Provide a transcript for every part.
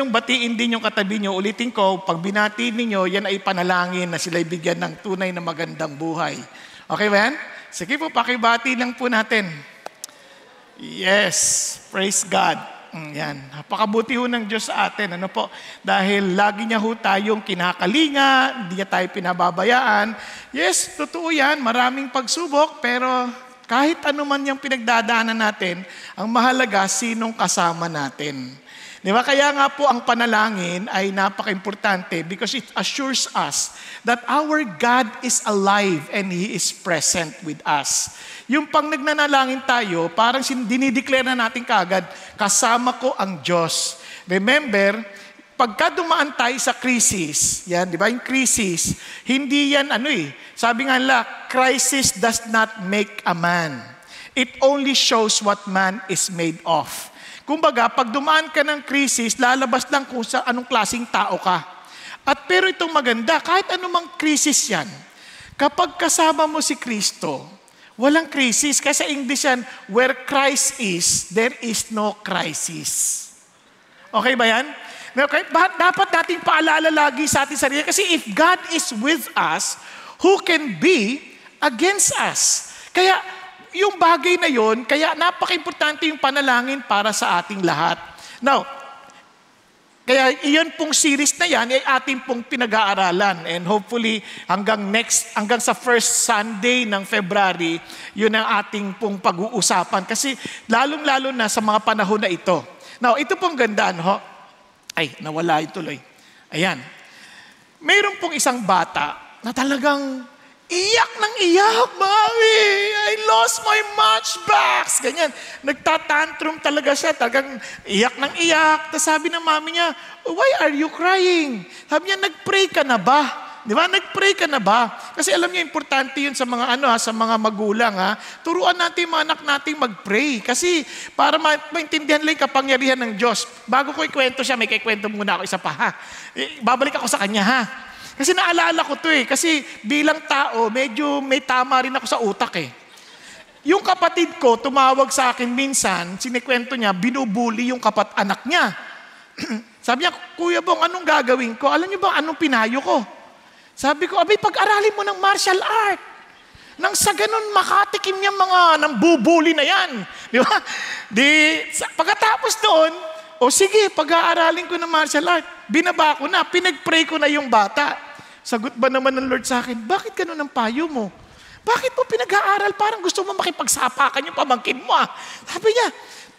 ninyong batiin din yung katabi nyo, ulitin ko, pag binati ninyo, yan ay panalangin na sila'y bigyan ng tunay na magandang buhay. Okay ba yan? Sige po, pakibati lang po natin. Yes, praise God. Mm, yan, napakabuti ho ng Diyos sa atin. Ano po? Dahil lagi niya ho tayong kinakalinga, hindi niya tayo pinababayaan. Yes, totoo yan, maraming pagsubok, pero kahit anuman yung pinagdadaanan natin, ang mahalaga, sinong kasama natin. Di ba? Kaya nga po ang panalangin ay napaka-importante because it assures us that our God is alive and He is present with us. Yung pang nagnanalangin tayo, parang dinideclare na natin kagad, kasama ko ang Diyos. Remember, pagka dumaan tayo sa crisis, yan, di ba yung crisis, hindi yan ano eh. Sabi nga nila, crisis does not make a man. It only shows what man is made of. Kumbaga, pag dumaan ka ng krisis, lalabas lang kung sa anong klasing tao ka. At pero itong maganda, kahit anumang krisis yan, kapag kasama mo si Kristo, walang krisis. Kasi sa English yan, where Christ is, there is no crisis. Okay ba yan? Okay? Dapat nating paalala lagi sa ating sarili. Kasi if God is with us, who can be against us? Kaya yung bagay na yon, kaya napaka-importante yung panalangin para sa ating lahat. Now, kaya iyon pong series na yan ay ating pong pinag-aaralan. And hopefully, hanggang next, hanggang sa first Sunday ng February, yun ang ating pong pag-uusapan. Kasi lalong-lalo na sa mga panahon na ito. Now, ito pong ganda, ho. Ay, nawala ito tuloy. Ayan. Mayroon pong isang bata na talagang Iyak ng iyak, Mami! I lost my matchbox! Ganyan. Nagtatantrum talaga siya. Talagang iyak ng iyak. Tapos sabi ng mami niya, why are you crying? Sabi niya, nag ka na ba? Di ba? Nag-pray ka na ba? Kasi alam niyo, importante yun sa mga ano ha, sa mga magulang ha. Turuan natin mga anak natin mag-pray. Kasi para ma- maintindihan lang yung kapangyarihan ng Diyos. Bago ko ikwento siya, may kikwento muna ako isa pa ha. Eh, babalik ako sa kanya ha. Kasi naalala ko to eh. Kasi bilang tao, medyo may tama rin ako sa utak eh. Yung kapatid ko, tumawag sa akin minsan, sinikwento niya, binubuli yung kapat anak niya. Sabi niya, Kuya Bong, anong gagawin ko? Alam niyo ba anong pinayo ko? Sabi ko, abay, pag-aralin mo ng martial art. Nang sa ganun, makatikim niya mga nang bubuli na yan. Di ba? Di, sa, pagkatapos noon, o sige, pag-aaralin ko ng martial art, binaba ko na, pinag-pray ko na yung bata. Sagot ba naman ng Lord sa akin, bakit ganun ang payo mo? Bakit mo pinag-aaral? Parang gusto mo makipagsapakan yung pamangkin mo ah. Sabi niya,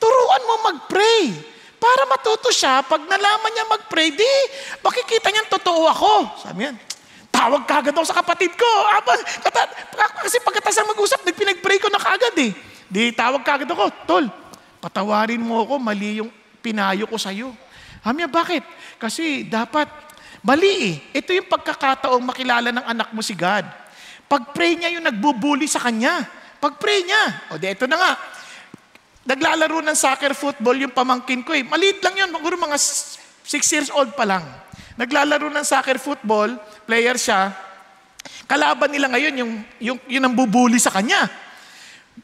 turuan mo mag-pray. Para matuto siya, pag nalaman niya mag-pray, di, makikita niya totoo ako. Sabi niya, tawag kagad ako sa kapatid ko. Aba, ah, kata, kasi pagkatapos mag-usap, nagpinag-pray ko na kagad eh. Di, tawag kagad ako, tol, patawarin mo ako, mali yung pinayo ko sa'yo. Hamya, bakit? Kasi dapat Mali eh. Ito yung pagkakataong makilala ng anak mo si God. Pag-pray niya yung nagbubuli sa kanya. Pag-pray niya. O di, eto na nga. Naglalaro ng soccer football yung pamangkin ko eh. Maliit lang yun. Maguro mga 6 years old pa lang. Naglalaro ng soccer football, player siya. Kalaban nila ngayon yung, yung, yung ang bubuli sa kanya.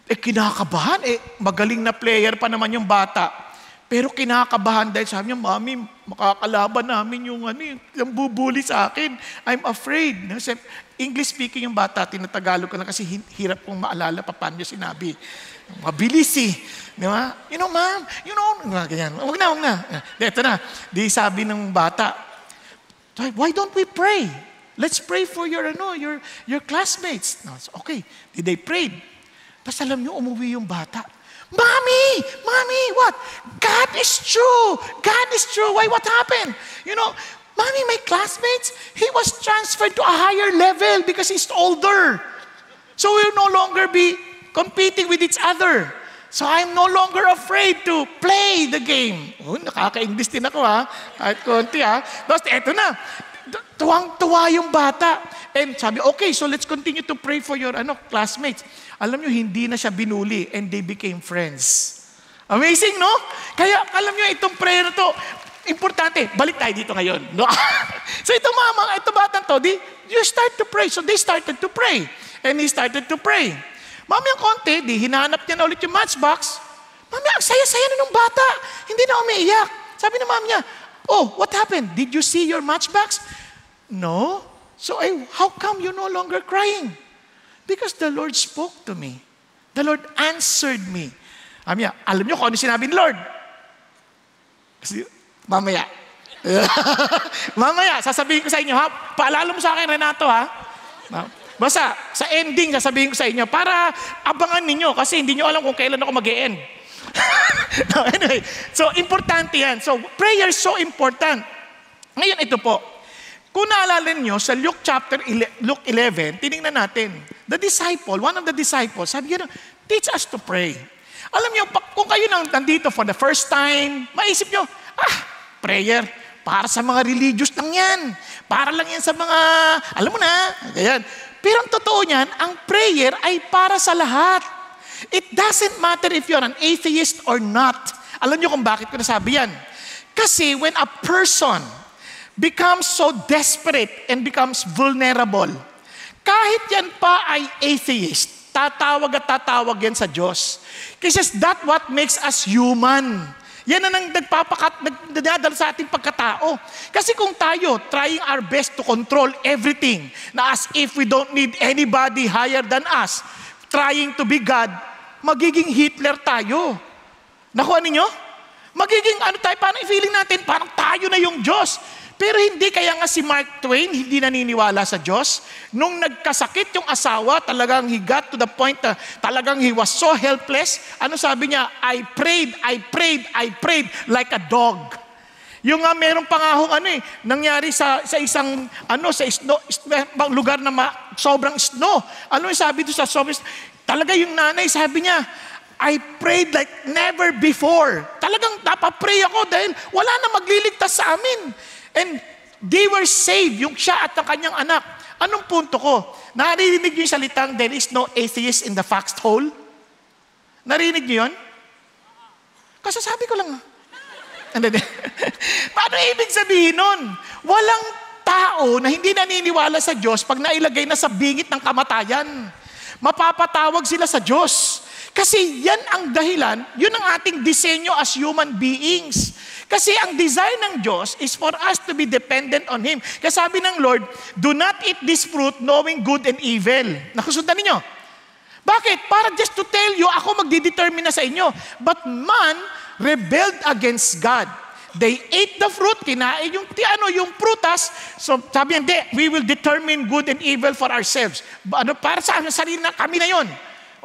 Eh kinakabahan, eh magaling na player pa naman yung bata. Pero kinakabahan dahil sabi niya, Mami, makakalaban namin yung ano, yung bubuli sa akin. I'm afraid. Kasi English speaking yung bata, tinatagalog ko na kasi hirap kong maalala pa paano niya sinabi. Mabilis eh. Di ba? You know, ma'am, you know, ganyan. Huwag na, huwag na. Ito na. Di sabi ng bata, why don't we pray? Let's pray for your, ano, your, your classmates. No, okay. Did they pray? Tapos alam niyo, umuwi yung bata. Mommy, mommy, what? God is true. God is true. Why, what happened? You know, mommy, my classmates, he was transferred to a higher level because he's older. So we'll no longer be competing with each other. So I'm no longer afraid to play the game. Oh, nakaka-English din ako ha. Kahit konti ha. Tapos eto na. Tuwang-tuwa yung bata. And sabi, okay, so let's continue to pray for your ano, classmates. Alam nyo, hindi na siya binuli and they became friends. Amazing, no? Kaya alam nyo, itong prayer na to, importante, balik tayo dito ngayon. No? so itong mama, ito batang to, di, you start to pray. So they started to pray. And he started to pray. Mami ang konti, di hinahanap niya na ulit yung matchbox. Mami, ang saya-saya na nung bata. Hindi na umiiyak. Sabi na mami niya, oh, what happened? Did you see your matchbox? No. So I, how come you're no longer crying? Because the Lord spoke to me. The Lord answered me. Amaya, alam niyo kung ano sinabi ni Lord? Kasi, mamaya. mamaya, sasabihin ko sa inyo ha. Paalala mo sa akin, Renato ha. Basta, sa ending, sasabihin ko sa inyo para abangan ninyo kasi hindi niyo alam kung kailan ako mag end no, anyway, so importante yan. So, prayer is so important. Ngayon, ito po. Kung naalala niyo sa Luke chapter Luke 11, tiningnan natin. The disciple, one of the disciples, sabi niya, teach us to pray. Alam niyo, kung kayo nang nandito for the first time, maisip niyo, ah, prayer, para sa mga religious lang yan. Para lang yan sa mga, alam mo na, ganyan. Pero ang totoo niyan, ang prayer ay para sa lahat. It doesn't matter if you're an atheist or not. Alam niyo kung bakit ko nasabi yan? Kasi when a person becomes so desperate and becomes vulnerable. Kahit yan pa ay atheist, tatawag at tatawag yan sa Diyos. Kasi that what makes us human. Yan na nang nagpapakat, nagdadala sa ating pagkatao. Kasi kung tayo trying our best to control everything, na as if we don't need anybody higher than us, trying to be God, magiging Hitler tayo. Nakuha ninyo? Magiging ano tayo, parang feeling natin, parang tayo na yung Diyos. Pero hindi kaya nga si Mark Twain hindi naniniwala sa Diyos. Nung nagkasakit yung asawa, talagang he got to the point na talagang he was so helpless. Ano sabi niya? I prayed, I prayed, I prayed like a dog. Yung nga meron pa nga hong ano eh, nangyari sa, sa isang ano, sa snow, lugar na ma, sobrang snow. Ano yung sabi doon sa sobrang Talaga yung nanay sabi niya, I prayed like never before. Talagang napapray ako dahil wala na magliligtas sa amin. And they were saved, yung siya at ang kanyang anak. Anong punto ko? Naririnig niyo yung salitang there is no atheist in the foxhole? Narinig niyo yun? Kasi sabi ko lang. Ah. Paano ibig sabihin nun? Walang tao na hindi naniniwala sa Diyos pag nailagay na sa bingit ng kamatayan. Mapapatawag sila sa Diyos. Kasi yan ang dahilan, yun ang ating disenyo as human beings. Kasi ang design ng Diyos is for us to be dependent on Him. Kaya sabi ng Lord, do not eat this fruit knowing good and evil. Nakusundan ninyo? Bakit? Para just to tell you, ako magdidetermine na sa inyo. But man rebelled against God. They ate the fruit, kinain yung, ano, yung prutas. So sabi niya, we will determine good and evil for ourselves. Ano, para sa ano, sarili na kami na yon.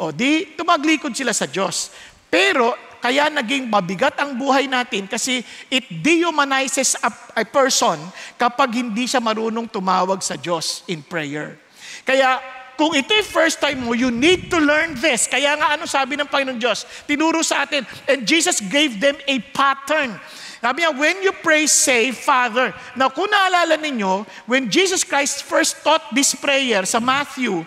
O di, tumaglikod sila sa Diyos. Pero, kaya naging mabigat ang buhay natin kasi it dehumanizes a, a person kapag hindi siya marunong tumawag sa Diyos in prayer. Kaya, kung ito yung first time mo, you need to learn this. Kaya nga ano sabi ng Panginoon Diyos? Tinuro sa atin, and Jesus gave them a pattern sabi niya, when you pray, say, Father. Now, kung naalala ninyo, when Jesus Christ first taught this prayer sa Matthew,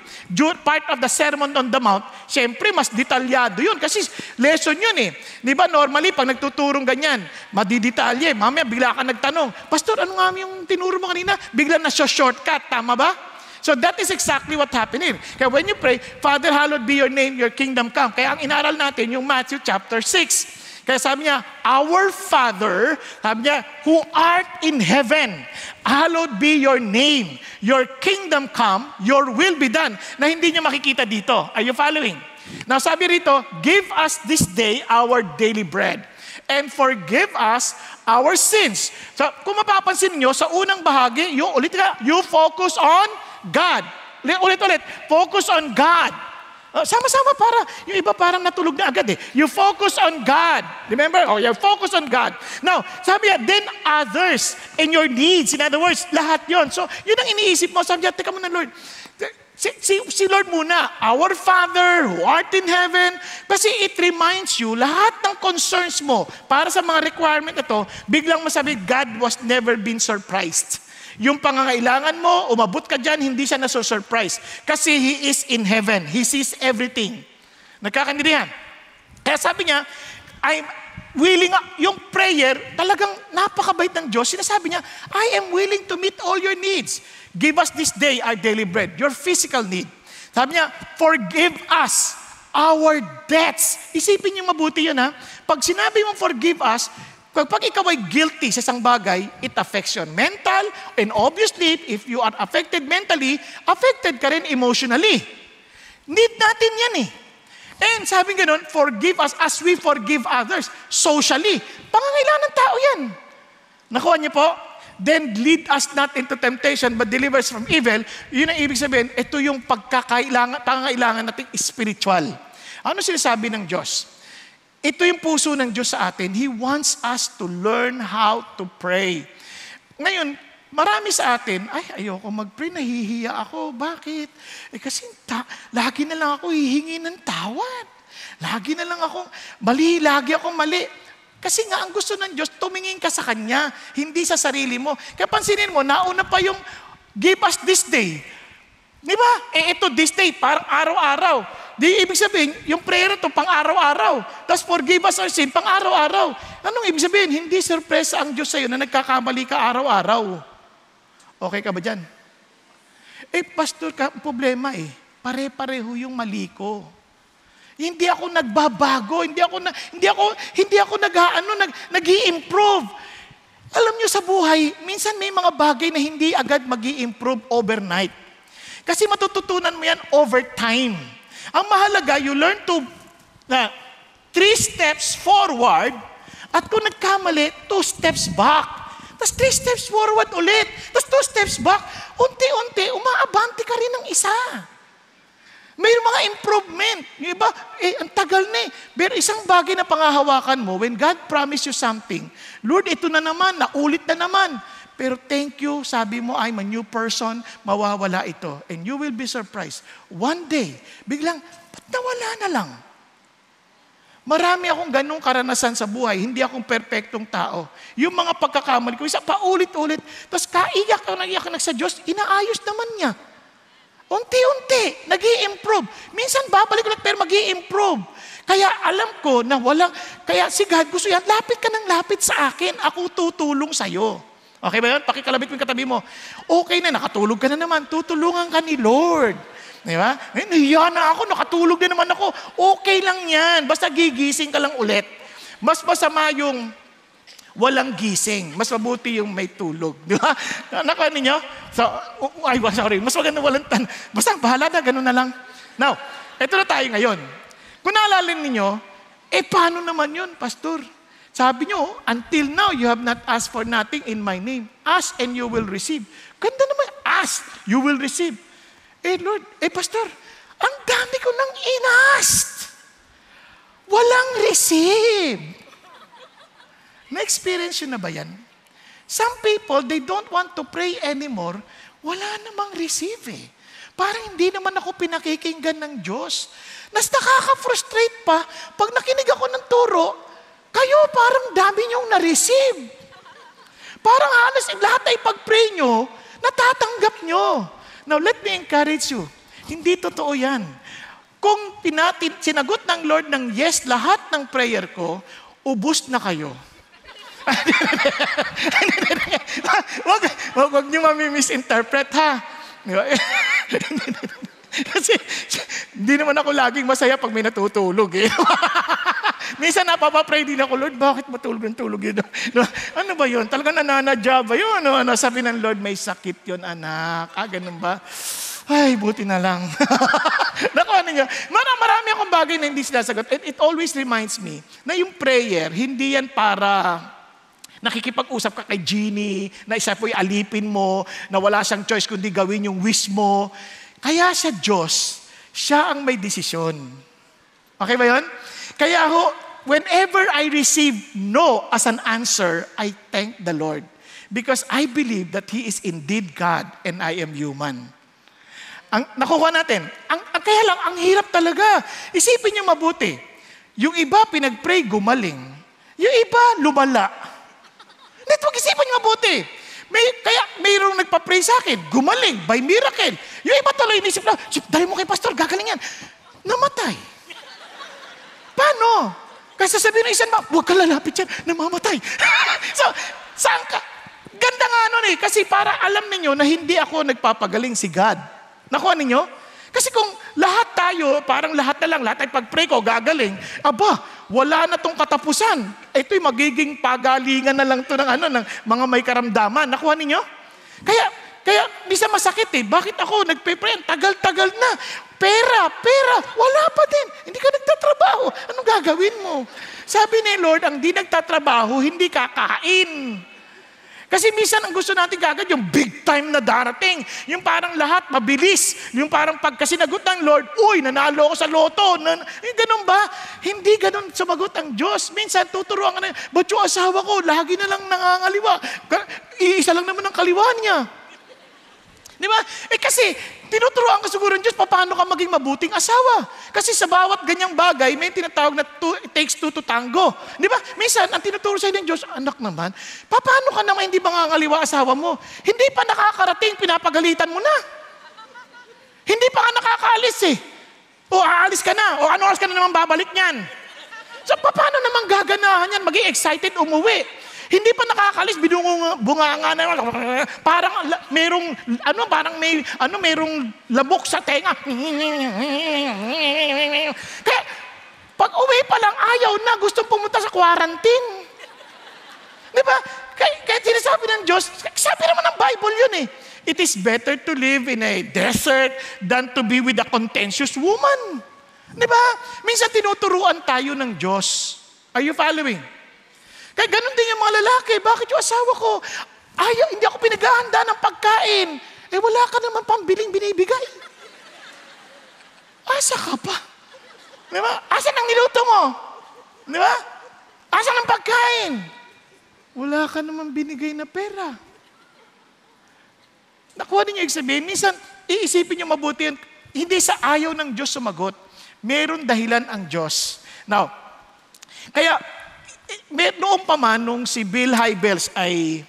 part of the Sermon on the Mount, syempre, mas detalyado yun. Kasi lesson yun eh. Di ba, normally, pag nagtuturong ganyan, madidetalye. Mamaya, bigla ka nagtanong, Pastor, ano nga yung tinuro mo kanina? Bigla na siya shortcut, tama ba? So that is exactly what happened here. Kaya when you pray, Father, hallowed be your name, your kingdom come. Kaya ang inaral natin yung Matthew chapter 6. Kaya sabi niya, Our Father, sabi niya, who art in heaven, hallowed be your name. Your kingdom come, your will be done. Na hindi niya makikita dito. Are you following? Now sabi rito, give us this day our daily bread and forgive us our sins. So, kung mapapansin niyo, sa unang bahagi, yung, ulit ka, you focus on God. Ulit-ulit, focus on God. Oh, sama-sama para, yung iba parang natulog na agad eh. You focus on God. Remember? Oh, you focus on God. Now, sabi niya, then others and your needs. In other words, lahat yon. So, yun ang iniisip mo. Sabi niya, teka muna Lord, Si, si, si Lord muna, Our Father who art in heaven, kasi it reminds you lahat ng concerns mo para sa mga requirement na to, biglang masabi, God was never been surprised. Yung pangangailangan mo, umabot ka dyan, hindi siya nasusurprise. Kasi He is in heaven. He sees everything. Nagkakandidihan. Kaya sabi niya, I'm willing, yung prayer, talagang napakabait ng Diyos. Sinasabi niya, I am willing to meet all your needs. Give us this day our daily bread, your physical need. Sabi niya, forgive us our debts. Isipin niyo mabuti yun ha. Pag sinabi mong forgive us, Kapag ikaw ay guilty sa isang bagay, it affects your mental, and obviously, if you are affected mentally, affected ka rin emotionally. Need natin yan eh. And sabi ganun, forgive us as we forgive others socially. Pangangailangan ng tao yan. Nakuha niyo po? Then lead us not into temptation but deliver us from evil. Yun ang ibig sabihin, ito yung pagkakailangan, pangangailangan natin spiritual. Ano sinasabi ng Diyos? Ito yung puso ng Diyos sa atin. He wants us to learn how to pray. Ngayon, marami sa atin, ay, ayoko mag-pray, nahihiya ako. Bakit? Eh kasi ta- lagi na lang ako hihingi ng tawad. Lagi na lang ako mali, lagi ako mali. Kasi nga, ang gusto ng Diyos, tumingin ka sa Kanya, hindi sa sarili mo. Kaya pansinin mo, nauna pa yung give us this day Di ba? Eh ito, this day, parang araw-araw. Di ibig sabihin, yung prayer to pang araw-araw. Tapos forgive us our sin, pang araw-araw. Anong ibig sabihin? Hindi surprise ang Diyos sa'yo na nagkakamali ka araw-araw. Okay ka ba dyan? Eh, pastor, ka, problema eh. Pare-pareho yung mali ko. Hindi ako nagbabago, hindi ako na, hindi ako hindi ako nag aano nag nag improve Alam niyo sa buhay, minsan may mga bagay na hindi agad magi improve overnight. Kasi matututunan mo yan over time. Ang mahalaga, you learn to na uh, three steps forward at kung nagkamali, two steps back. Tapos three steps forward ulit. Tapos two steps back. Unti-unti, umaabante ka rin ng isa. May mga improvement. Yung iba, eh, ang tagal na eh. Pero isang bagay na pangahawakan mo, when God promised you something, Lord, ito na naman, naulit na naman. Pero thank you, sabi mo, I'm a new person, mawawala ito. And you will be surprised. One day, biglang, ba't nawala na lang? Marami akong ganong karanasan sa buhay. Hindi akong perpektong tao. Yung mga pagkakamali ko, isa paulit-ulit. Tapos kaiyak ako, naiyak na sa Diyos, inaayos naman niya. Unti-unti, nag improve Minsan babalik ulit pero mag improve Kaya alam ko na walang, kaya si God gusto yan, lapit ka ng lapit sa akin, ako tutulong sa'yo. Okay ba yun? Pakikalabit mo yung katabi mo. Okay na, nakatulog ka na naman. Tutulungan ka ni Lord. Di ba? Eh, nahiya na ako, nakatulog na naman ako. Okay lang yan. Basta gigising ka lang ulit. Mas masama yung walang gising. Mas mabuti yung may tulog. Di ba? Nakuha ninyo? So, oh, oh ay, sorry. Mas maganda walang tan. Basta bahala na, ganun na lang. Now, eto na tayo ngayon. Kung naalala ninyo, eh paano naman yun, pastor? Sabi nyo, until now, you have not asked for nothing in my name. Ask and you will receive. Ganda naman, ask, you will receive. Eh Lord, eh Pastor, ang dami ko nang inast. Walang receive. Na-experience yun na ba yan? Some people, they don't want to pray anymore. Wala namang receive eh. Parang hindi naman ako pinakikinggan ng Diyos. Nas nakaka-frustrate pa, pag nakinig ako ng turo, kayo parang dami niyong na-receive. Parang halos lahat ay pag-pray nyo, natatanggap nyo. Now, let me encourage you. Hindi totoo yan. Kung pinatin, sinagot ng Lord ng yes lahat ng prayer ko, ubus na kayo. wag, wag, wag niyo mamimisinterpret ha. Kasi hindi naman ako laging masaya pag may natutulog eh. Minsan napapapray din ako, Lord, bakit matulog ng tulog yun? ano ba yun? Talagang nananadya ba yun? Ano, ano? Sabi ng Lord, may sakit yun, anak. Ah, ganun ba? Ay, buti na lang. Nakuha ano ninyo. Marami, marami akong bagay na hindi sinasagot. And it always reminds me na yung prayer, hindi yan para nakikipag-usap ka kay Genie, na isa po'y alipin mo, na wala siyang choice kundi gawin yung wish mo. Kaya sa Diyos, siya ang may desisyon. Okay ba yun? Kaya ho, whenever I receive no as an answer, I thank the Lord. Because I believe that He is indeed God and I am human. Ang, nakukuha natin. Ang, ang, kaya lang, ang hirap talaga. Isipin niyo mabuti. Yung iba, pinag-pray, gumaling. Yung iba, lumala. Hindi, isipin isipan niyo mabuti. May, kaya mayroong nagpa-pray sa akin, gumaling by miracle. Yung iba tuloy inisip na, Chip, dahil mo kay pastor, gagaling yan. Namatay. Paano? Kasi sabi ng isang, huwag ka lalapit yan, namamatay. so, saan ka? Ganda nga nun eh, kasi para alam ninyo na hindi ako nagpapagaling si God. Nakuha ninyo? Kasi kung lahat tayo, parang lahat na lang, lahat ay pag-pray ko, gagaling, aba, wala na tong katapusan. Ito'y magiging pagalingan na lang to ng, ano, ng mga may karamdaman. Nakuha ninyo? Kaya, kaya, bisa masakit eh. Bakit ako nagpe-pray? Tagal-tagal na. Pera, pera, wala pa din. Hindi ka nagtatrabaho. Anong gagawin mo? Sabi ni Lord, ang di nagtatrabaho, hindi kakain. Kasi minsan ang gusto natin kagad yung big time na darating. Yung parang lahat mabilis. Yung parang pagka sinagot ng Lord, uy, nanalo ako sa loto. Nan yung eh, ganun ba? Hindi ganun sumagot ang Diyos. Minsan tuturuan ka na, ba't yung asawa ko lagi na lang nangangaliwa? Iisa lang naman ang kaliwa niya. Di ba? Eh kasi, tinuturoan ka siguro ng Diyos paano ka maging mabuting asawa. Kasi sa bawat ganyang bagay, may tinatawag na two, it takes two to tango. Di ba? Minsan, ang tinuturo sa'yo ng Diyos, anak naman, paano ka naman hindi mangangaliwa asawa mo? Hindi pa nakakarating, pinapagalitan mo na. Hindi pa ka nakakaalis eh. O aalis ka na, o ano oras ka na naman babalik niyan. So paano naman gaganahan yan? Maging excited umuwi. Hindi pa nakakalis, binunganga na naman. Parang merong, ano, parang may, ano, merong labok sa tenga. Kaya, pag uwi pa lang, ayaw na, gustong pumunta sa quarantine. Di ba? Kaya, kaya sinasabi ng Diyos, sabi naman ng Bible yun eh. It is better to live in a desert than to be with a contentious woman. Di ba? Minsan tinuturuan tayo ng Diyos. Are you following? Kaya ganun din yung mga lalaki. Bakit yung asawa ko? Ayaw, hindi ako pinaghahanda ng pagkain. Eh wala ka naman pambiling binibigay. Asa ka pa? Di ba? Asa ng niluto mo? Di ba? Asa ng pagkain? Wala ka naman binigay na pera. Nakuha ninyo ibig sabihin, minsan iisipin nyo mabuti yun. Hindi sa ayaw ng Diyos sumagot. Meron dahilan ang Diyos. Now, kaya noong pamanong si Bill Hybels ay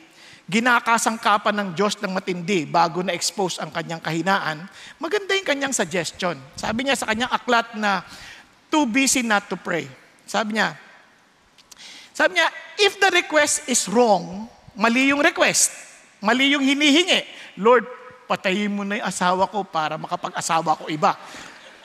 ginakasangkapan ng Diyos ng matindi bago na-expose ang kanyang kahinaan, maganda yung kanyang suggestion. Sabi niya sa kanyang aklat na, too busy not to pray. Sabi niya, sabi niya, if the request is wrong, mali yung request, mali yung hinihingi, Lord, patayin mo na yung asawa ko para makapag-asawa ko iba.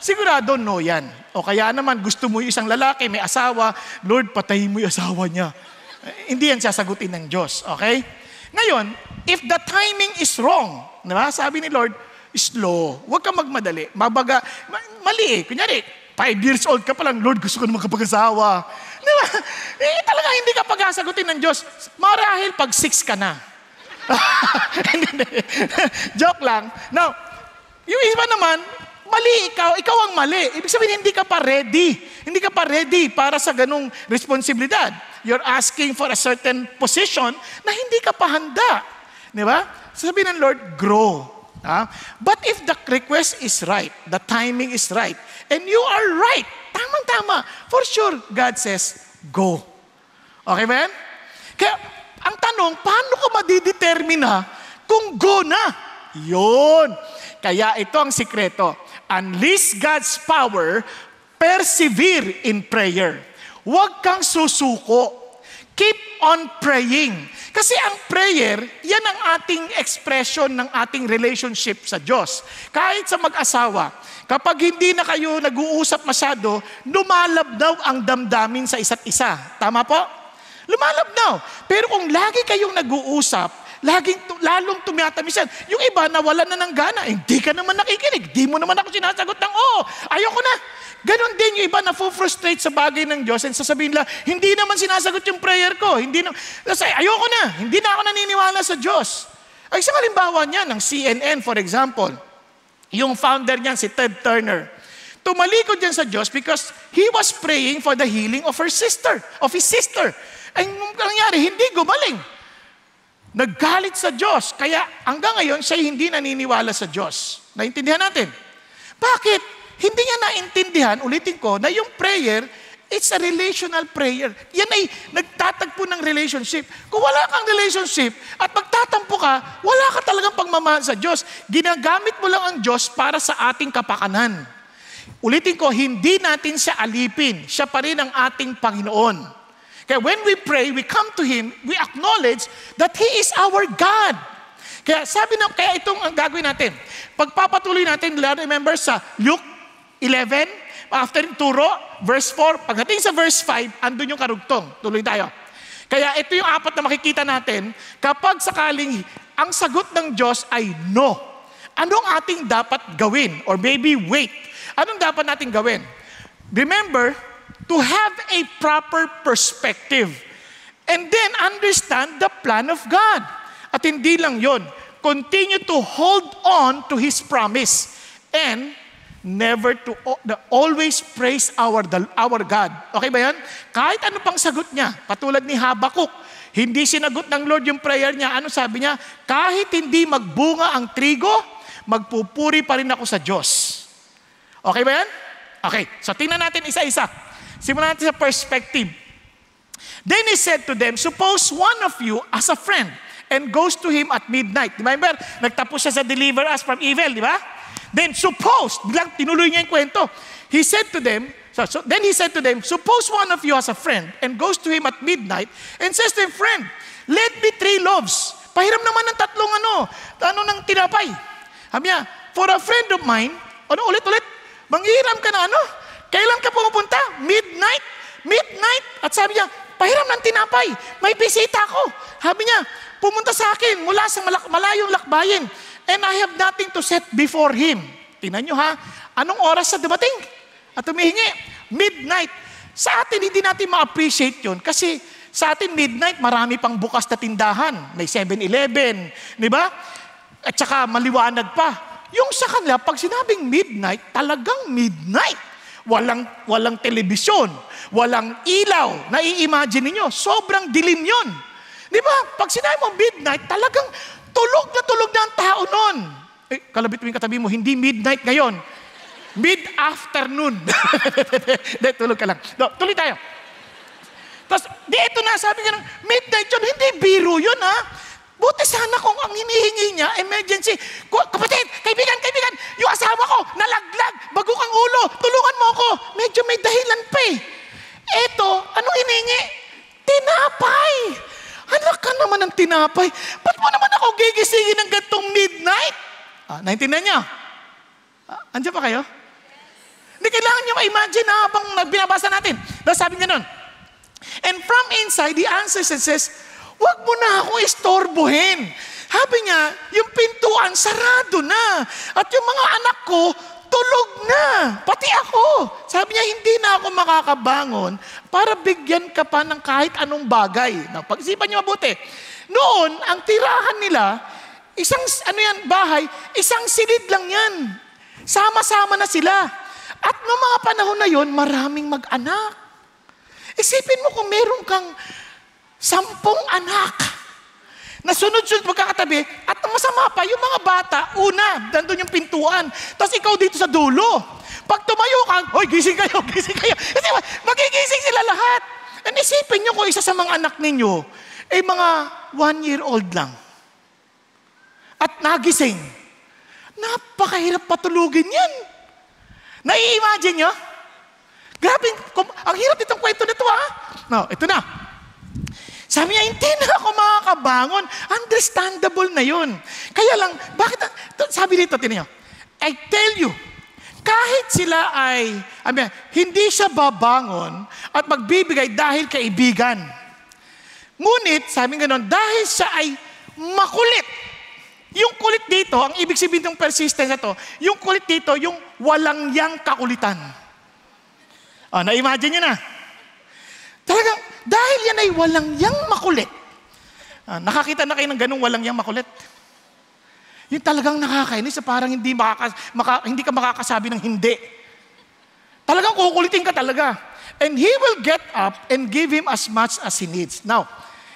Sigurado no yan. O kaya naman, gusto mo yung isang lalaki, may asawa, Lord, patayin mo yung asawa niya. Eh, hindi yan sasagutin ng Diyos, okay? Ngayon, if the timing is wrong, diba? sabi ni Lord, slow, huwag kang magmadali, mabaga, mali eh. Kunyari, five years old ka pa Lord, gusto ko na magkapag-asawa. Di ba? Eh, talaga hindi ka pagkasagutin ng Diyos. Marahil pag six ka na. Joke lang. Now, yung iba naman, mali ikaw, ikaw ang mali. Ibig sabihin, hindi ka pa ready. Hindi ka pa ready para sa ganung responsibilidad. You're asking for a certain position na hindi ka pa handa. Di ba? Sabi ng Lord, grow. Ha? But if the request is right, the timing is right, and you are right, tamang-tama, for sure, God says, go. Okay ba yan? Kaya, ang tanong, paano ko madidetermina kung go na? Yun. Kaya ito ang sikreto unless God's power, persevere in prayer. Huwag kang susuko. Keep on praying. Kasi ang prayer, yan ang ating expression ng ating relationship sa Diyos. Kahit sa mag-asawa, kapag hindi na kayo nag-uusap masyado, daw ang damdamin sa isa't isa. Tama po? daw. Pero kung lagi kayong nag-uusap, laging, tu- lalong tumatamis Yung iba, nawalan na ng gana. Eh, hindi ka naman nakikinig. Di mo naman ako sinasagot ng oo. Ayoko na. Ganon din yung iba na frustrate sa bagay ng Diyos and sasabihin nila, hindi naman sinasagot yung prayer ko. Hindi na, ayoko na. Hindi na ako naniniwala sa Diyos. Ay, isang halimbawa niyan, ng CNN, for example, yung founder niyan, si Ted Turner, tumalikod yan sa Diyos because he was praying for the healing of her sister, of his sister. Ang nangyari, hindi gumaling. Naggalit sa Diyos, kaya hanggang ngayon siya hindi naniniwala sa Diyos. Naintindihan natin? Bakit? Hindi niya naintindihan, ulitin ko, na yung prayer, it's a relational prayer. Yan ay nagtatagpo ng relationship. Kung wala kang relationship at magtatampo ka, wala ka talagang pagmamahal sa Diyos. Ginagamit mo lang ang Diyos para sa ating kapakanan. Ulitin ko, hindi natin siya alipin. Siya pa rin ang ating Panginoon. Kaya when we pray, we come to Him, we acknowledge that He is our God. Kaya sabi na, kaya itong ang gagawin natin. Pagpapatuloy natin, remember sa Luke 11, after turo, verse 4, pagdating sa verse 5, andun yung karugtong. Tuloy tayo. Kaya ito yung apat na makikita natin, kapag sakaling ang sagot ng Diyos ay no, anong ating dapat gawin? Or maybe wait. Anong dapat natin gawin? Remember, to have a proper perspective. And then understand the plan of God. At hindi lang yon, continue to hold on to His promise and never to always praise our our God. Okay ba yan? Kahit ano pang sagot niya, patulad ni Habakuk, hindi sinagot ng Lord yung prayer niya. Ano sabi niya? Kahit hindi magbunga ang trigo, magpupuri pa rin ako sa Diyos. Okay ba yan? Okay, so tingnan natin isa-isa. Simulan natin sa perspective. Then he said to them, Suppose one of you, as a friend, and goes to him at midnight. Remember, nagtapos siya sa deliver us from evil, di ba? Then suppose, biglang tinuloy niya yung kwento. He said to them, so, so, then he said to them, Suppose one of you has a friend and goes to him at midnight and says to him, Friend, let me three loaves. Pahiram naman ng tatlong ano, ano ng tinapay. Sabi niya, for a friend of mine, ano ulit-ulit, mangiram ka na ano? Kailan ka pumupunta? Midnight? Midnight? At sabi niya, pahiram ng tinapay. May bisita ako. Sabi niya, pumunta sa akin mula sa malak- malayong lakbayin. And I have nothing to set before him. Tingnan niyo ha, anong oras sa dumating? At tumihingi, midnight. Sa atin, hindi natin ma-appreciate yun kasi sa atin, midnight, marami pang bukas na tindahan. May 7-Eleven, di ba? At saka maliwanag pa. Yung sa kanila, pag sinabing midnight, talagang midnight. Walang, walang telebisyon, walang ilaw. Nai-imagine niyo, sobrang dilim yon. Di ba? Pag sinabi mo midnight, talagang tulog na tulog na ang tao noon. Eh, kalabit mo yung katabi mo, hindi midnight ngayon. Mid-afternoon. Hindi, tulog ka lang. No, tuloy tayo. Tapos, di ito na, sabi ka ng midnight yun. Hindi biro yun, ha? Buti sana kung ang hinihingi niya, emergency. Kapatid, kaibigan, kaibigan, yung asawa ko, nalaglag, bagong ang ulo, tulungan mo ako. Medyo may dahilan pa eh. Eto, anong hinihingi? Tinapay. Anak ka naman ng tinapay. Ba't mo naman ako gigisingin ng gantong midnight? Ah, naintindihan niya? Ah, andiyan pa kayo? Hindi kailangan niyo ma-imagine na habang nagbinabasa natin. Tapos sabi niya nun, And from inside, the answers says, Huwag mo na ako istorbohin. Habi niya, yung pintuan sarado na. At yung mga anak ko, tulog na. Pati ako. Sabi niya, hindi na ako makakabangon para bigyan ka pa ng kahit anong bagay. Now, pag-isipan niyo mabuti. Noon, ang tirahan nila, isang, ano yan, bahay, isang silid lang yan. Sama-sama na sila. At noong mga panahon na yon, maraming mag-anak. Isipin mo kung meron kang Sampung anak. Nasunod-sunod magkakatabi, at masama pa, yung mga bata, una, nandun yung pintuan. Tapos ikaw dito sa dulo. Pag tumayo ka, hoy, gising kayo, gising kayo. Kasi magigising sila lahat. And isipin nyo kung isa sa mga anak ninyo, eh mga one-year-old lang. At nagising. Napakahirap patulugin yan. Nai-imagine nyo? Grabe, ang hirap itong kwento nito ha. Ah. No, ito na. Sabi niya, hindi na ako makakabangon. Understandable na yun. Kaya lang, bakit, sabi dito, tinan I tell you, kahit sila ay, I mean, hindi siya babangon at magbibigay dahil kaibigan. Ngunit, sabi nga nun, dahil siya ay makulit. Yung kulit dito, ang ibig sabihin ng persistence ito, yung kulit dito, yung walang yang kakulitan. Oh, na-imagine nyo na. Talaga, dahil yan ay walang yang makulit. Ah, nakakita na kayo ng ganung walang yang makulit. Yung talagang nakakainis sa parang hindi, makaka, maka, hindi ka makakasabi ng hindi. Talagang kukulitin ka talaga. And he will get up and give him as much as he needs. Now,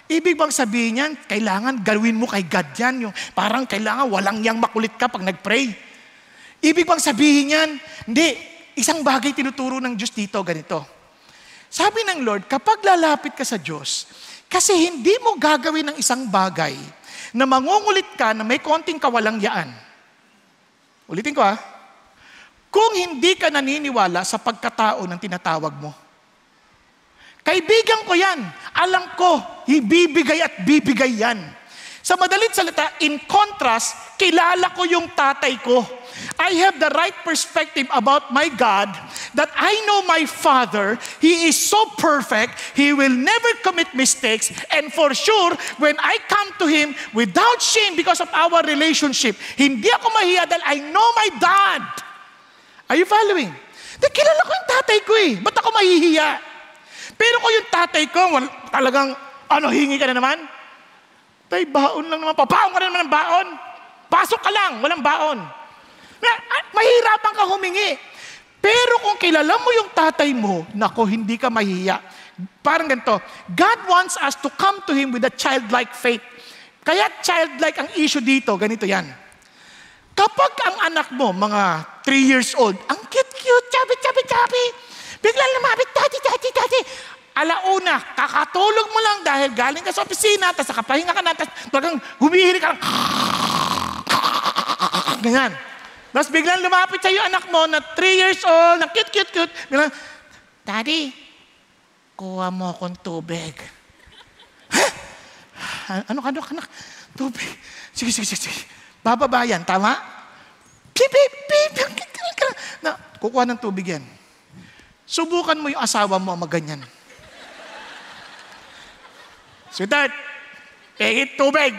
ibig bang sabihin niyan, kailangan gawin mo kay God yan. Yung parang kailangan walang yang makulit ka pag nagpray. Ibig bang sabihin niyan, hindi, isang bagay tinuturo ng Diyos dito, ganito. Sabi ng Lord, kapag lalapit ka sa Diyos, kasi hindi mo gagawin ng isang bagay na mangungulit ka na may konting kawalang kawalangyaan. Ulitin ko ha. Kung hindi ka naniniwala sa pagkatao ng tinatawag mo. Kaibigan ko yan. Alam ko, ibibigay at bibigay yan. Sa madalit salita, in contrast, kilala ko yung tatay ko. I have the right perspective about my God that I know my Father, He is so perfect, He will never commit mistakes, and for sure, when I come to Him without shame because of our relationship, hindi ako mahiya dahil I know my God. Are you following? Dahil kilala ko yung tatay ko eh. Ba't ako mahihiya? Pero kung yung tatay ko, talagang ano, hingi ka na naman? Tay, baon lang naman. Baon ka naman ng baon. Pasok ka lang, walang baon. Na, at ah, mahirapan ka humingi. Pero kung kilala mo yung tatay mo, nako, hindi ka mahiya. Parang ganito, God wants us to come to Him with a childlike faith. Kaya childlike ang issue dito, ganito yan. Kapag ang anak mo, mga 3 years old, ang cute-cute, chubby-chubby-chubby, biglang lumapit, daddy, daddy, daddy, alauna, kakatulog mo lang dahil galing ka sa opisina, tapos nakapahinga ka na, tapos talagang humihili ka lang. Ganyan. Tapos biglang lumapit sa iyo anak mo na 3 years old, na cute, cute, cute. Biglang, Daddy, kuha mo akong tubig. ha? Ah, ano, ano, anak? Tubig. Sige, sige, sige, sige. Bababa yan, tama? Pip, pip, pip. Na, kukuha ng tubig yan. Subukan mo yung asawa mo maganyan. Sweetheart, pigit tubig.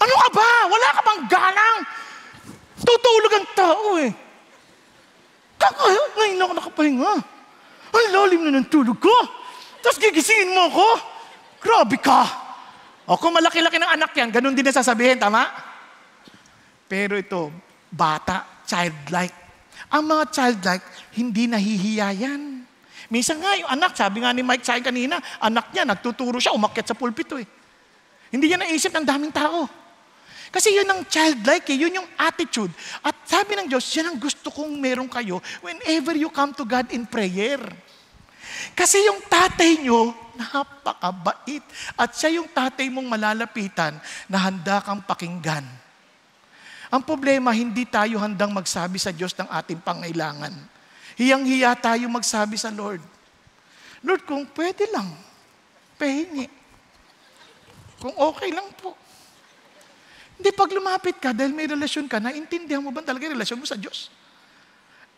Ano ka ba? Wala ka bang ganang? Tutulog ang tao eh. Kaka, ngayon ako nakapahinga. Ang lalim na ng tulog ko. Tapos gigisingin mo ako. Grabe ka. O kung malaki-laki ng anak yan, ganun din na sasabihin, tama? Pero ito, bata, childlike. Ang mga childlike, hindi nahihiya yan. Minsan nga yung anak, sabi nga ni Mike sa kanina, anak niya, nagtuturo siya, umakyat sa pulpito eh. Hindi niya naisip ng daming tao. Kasi yun ang childlike eh, yun yung attitude. At sabi ng Diyos, yan ang gusto kong meron kayo whenever you come to God in prayer. Kasi yung tatay nyo, napakabait. At siya yung tatay mong malalapitan na handa kang pakinggan. Ang problema, hindi tayo handang magsabi sa Diyos ng ating pangailangan. Hiyang-hiya tayo magsabi sa Lord. Lord, kung pwede lang, pahingi. Kung okay lang po. Hindi, pag lumapit ka dahil may relasyon ka, naintindihan mo ba talaga yung relasyon mo sa Diyos?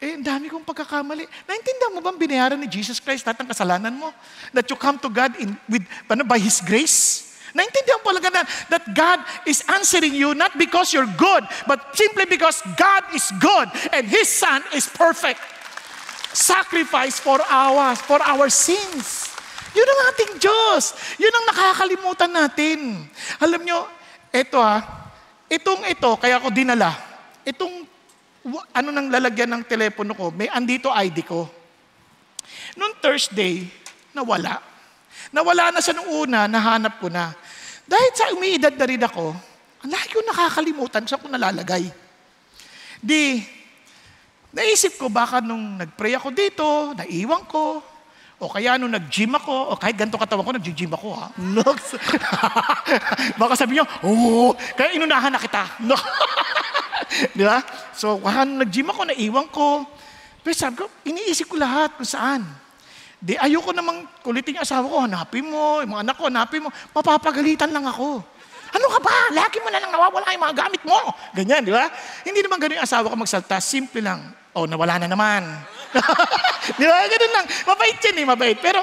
Eh, ang dami kong pagkakamali. Naintindihan mo ba ang binayaran ni Jesus Christ lahat ng kasalanan mo? That you come to God in, with, ano, by His grace? Naintindihan mo talaga na that God is answering you not because you're good, but simply because God is good and His Son is perfect sacrifice for our, for our sins. Yun ang ating Diyos. Yun ang nakakalimutan natin. Alam nyo, ito ha, ah, itong ito, kaya ako dinala, itong ano nang lalagyan ng telepono ko, may andito ID ko. Noong Thursday, nawala. Nawala na sa nung una, nahanap ko na. Dahil sa umiidad na rin ako, ang lahat yung nakakalimutan sa kung nalalagay. Di, Naisip ko baka nung nag-pray ako dito, naiwan ko, o kaya nung nag-gym ako, o kahit ganito katawa ko, nag-gym ako ha. Looks. baka sabi niyo, oh, kaya inunahan na kita. No. Di ba? So, baka nung nag-gym ako, naiwan ko. Pero sabi ko, iniisip ko lahat kung saan. Di, ayoko namang kulitin yung asawa ko, hanapin mo, yung mga anak ko, hanapin mo. Papapagalitan lang ako. Ano ka ba? Lagi mo na lang nawawala yung mga gamit mo. Ganyan, di ba? Hindi naman ganun yung asawa ko magsalta. Simple lang oh, nawala na naman. Di ba? Ganun lang. Mabait yan eh, mabait. Pero,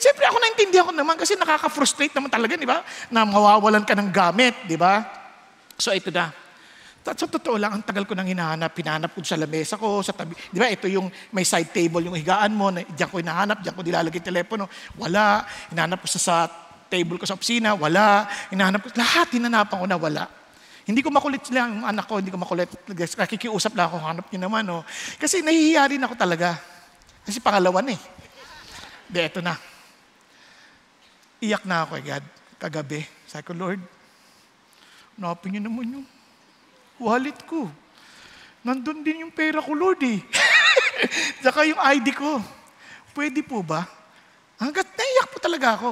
siyempre ako naintindihan ko naman kasi nakaka-frustrate naman talaga, di ba? Na mawawalan ka ng gamit, di ba? So, ito na. Sa totoo lang, ang tagal ko nang hinahanap. Hinahanap ko sa lamesa ko, sa tabi. Di ba, ito yung may side table, yung higaan mo. Na, diyan ko hinahanap, diyan ko nilalagay telepono. Wala. Hinahanap ko sa, sa table ko sa opisina, wala. Hinahanap ko, lahat hinanapan ko na wala. Hindi ko makulit lang yung anak ko, hindi ko makulit. Guys, Nakikiusap lang ako, hanap niyo naman. Oh. Kasi nahihiya rin ako talaga. Kasi pangalawan eh. Di, eto na. Iyak na ako, eh, God. Kagabi. Sabi ko, Lord, hanapin niyo naman yung wallet ko. Nandun din yung pera ko, Lord eh. Saka yung ID ko. Pwede po ba? Hanggat naiyak po talaga ako.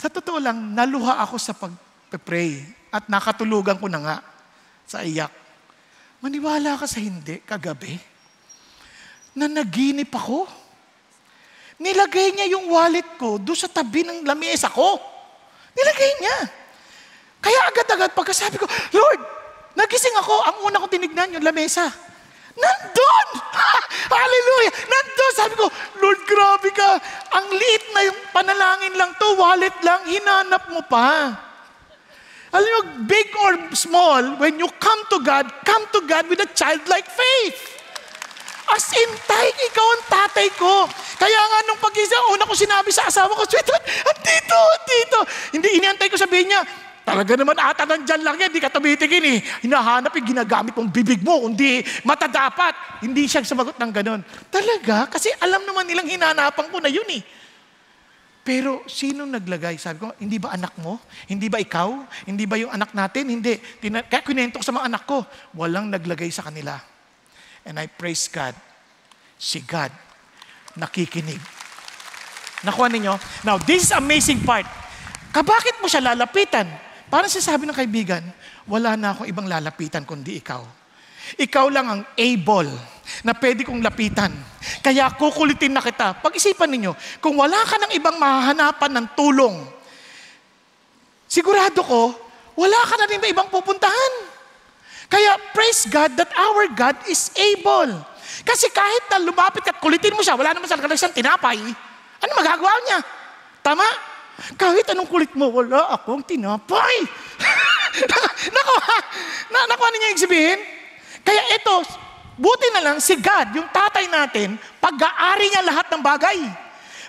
Sa totoo lang, naluha ako sa pag-pray at nakatulugan ko na nga sa iyak. Maniwala ka sa hindi kagabi na naginip ako. Nilagay niya yung wallet ko doon sa tabi ng lamesa ko. Nilagay niya. Kaya agad-agad pagkasabi ko, Lord, nagising ako. Ang una kong tinignan yung lamesa. Nandun! Hallelujah! Nandun! Sabi ko, Lord, grabe ka. Ang liit na yung panalangin lang to, wallet lang, hinanap mo pa. Alam nyo, big or small, when you come to God, come to God with a childlike faith. As in, tay, ikaw ang tatay ko. Kaya nga nung pag una ko sinabi sa asawa ko, sweetheart, andito, andito. Hindi, iniantay ko sabihin niya, Talaga naman ata nandyan lang yan, di ka tumitingin eh. Hinahanap yung eh, ginagamit mong bibig mo, hindi mata dapat. Hindi siya sumagot ng ganun. Talaga? Kasi alam naman nilang hinanapan ko na yun eh. Pero sino naglagay? Sabi ko, hindi ba anak mo? Hindi ba ikaw? Hindi ba yung anak natin? Hindi. Tina- Kaya kinento sa mga anak ko, walang naglagay sa kanila. And I praise God. Si God nakikinig. Nakuha ninyo? Now, this is amazing part. Kabakit mo siya lalapitan? Parang sinasabi ng kaibigan, wala na akong ibang lalapitan kundi ikaw. Ikaw lang ang able na pwede kong lapitan. Kaya kukulitin na kita. Pag-isipan ninyo, kung wala ka ng ibang mahanapan ng tulong, sigurado ko, wala ka na rin na ibang pupuntahan. Kaya praise God that our God is able. Kasi kahit na lumapit at kulitin mo siya, wala naman sa kalagsang tinapay, ano magagawa niya? Tama? Kahit anong kulit mo, wala akong tinapay. nakuha, na, nakuha niya yung sabihin? Kaya ito, Buti na lang si God, yung tatay natin, pag-aari niya lahat ng bagay.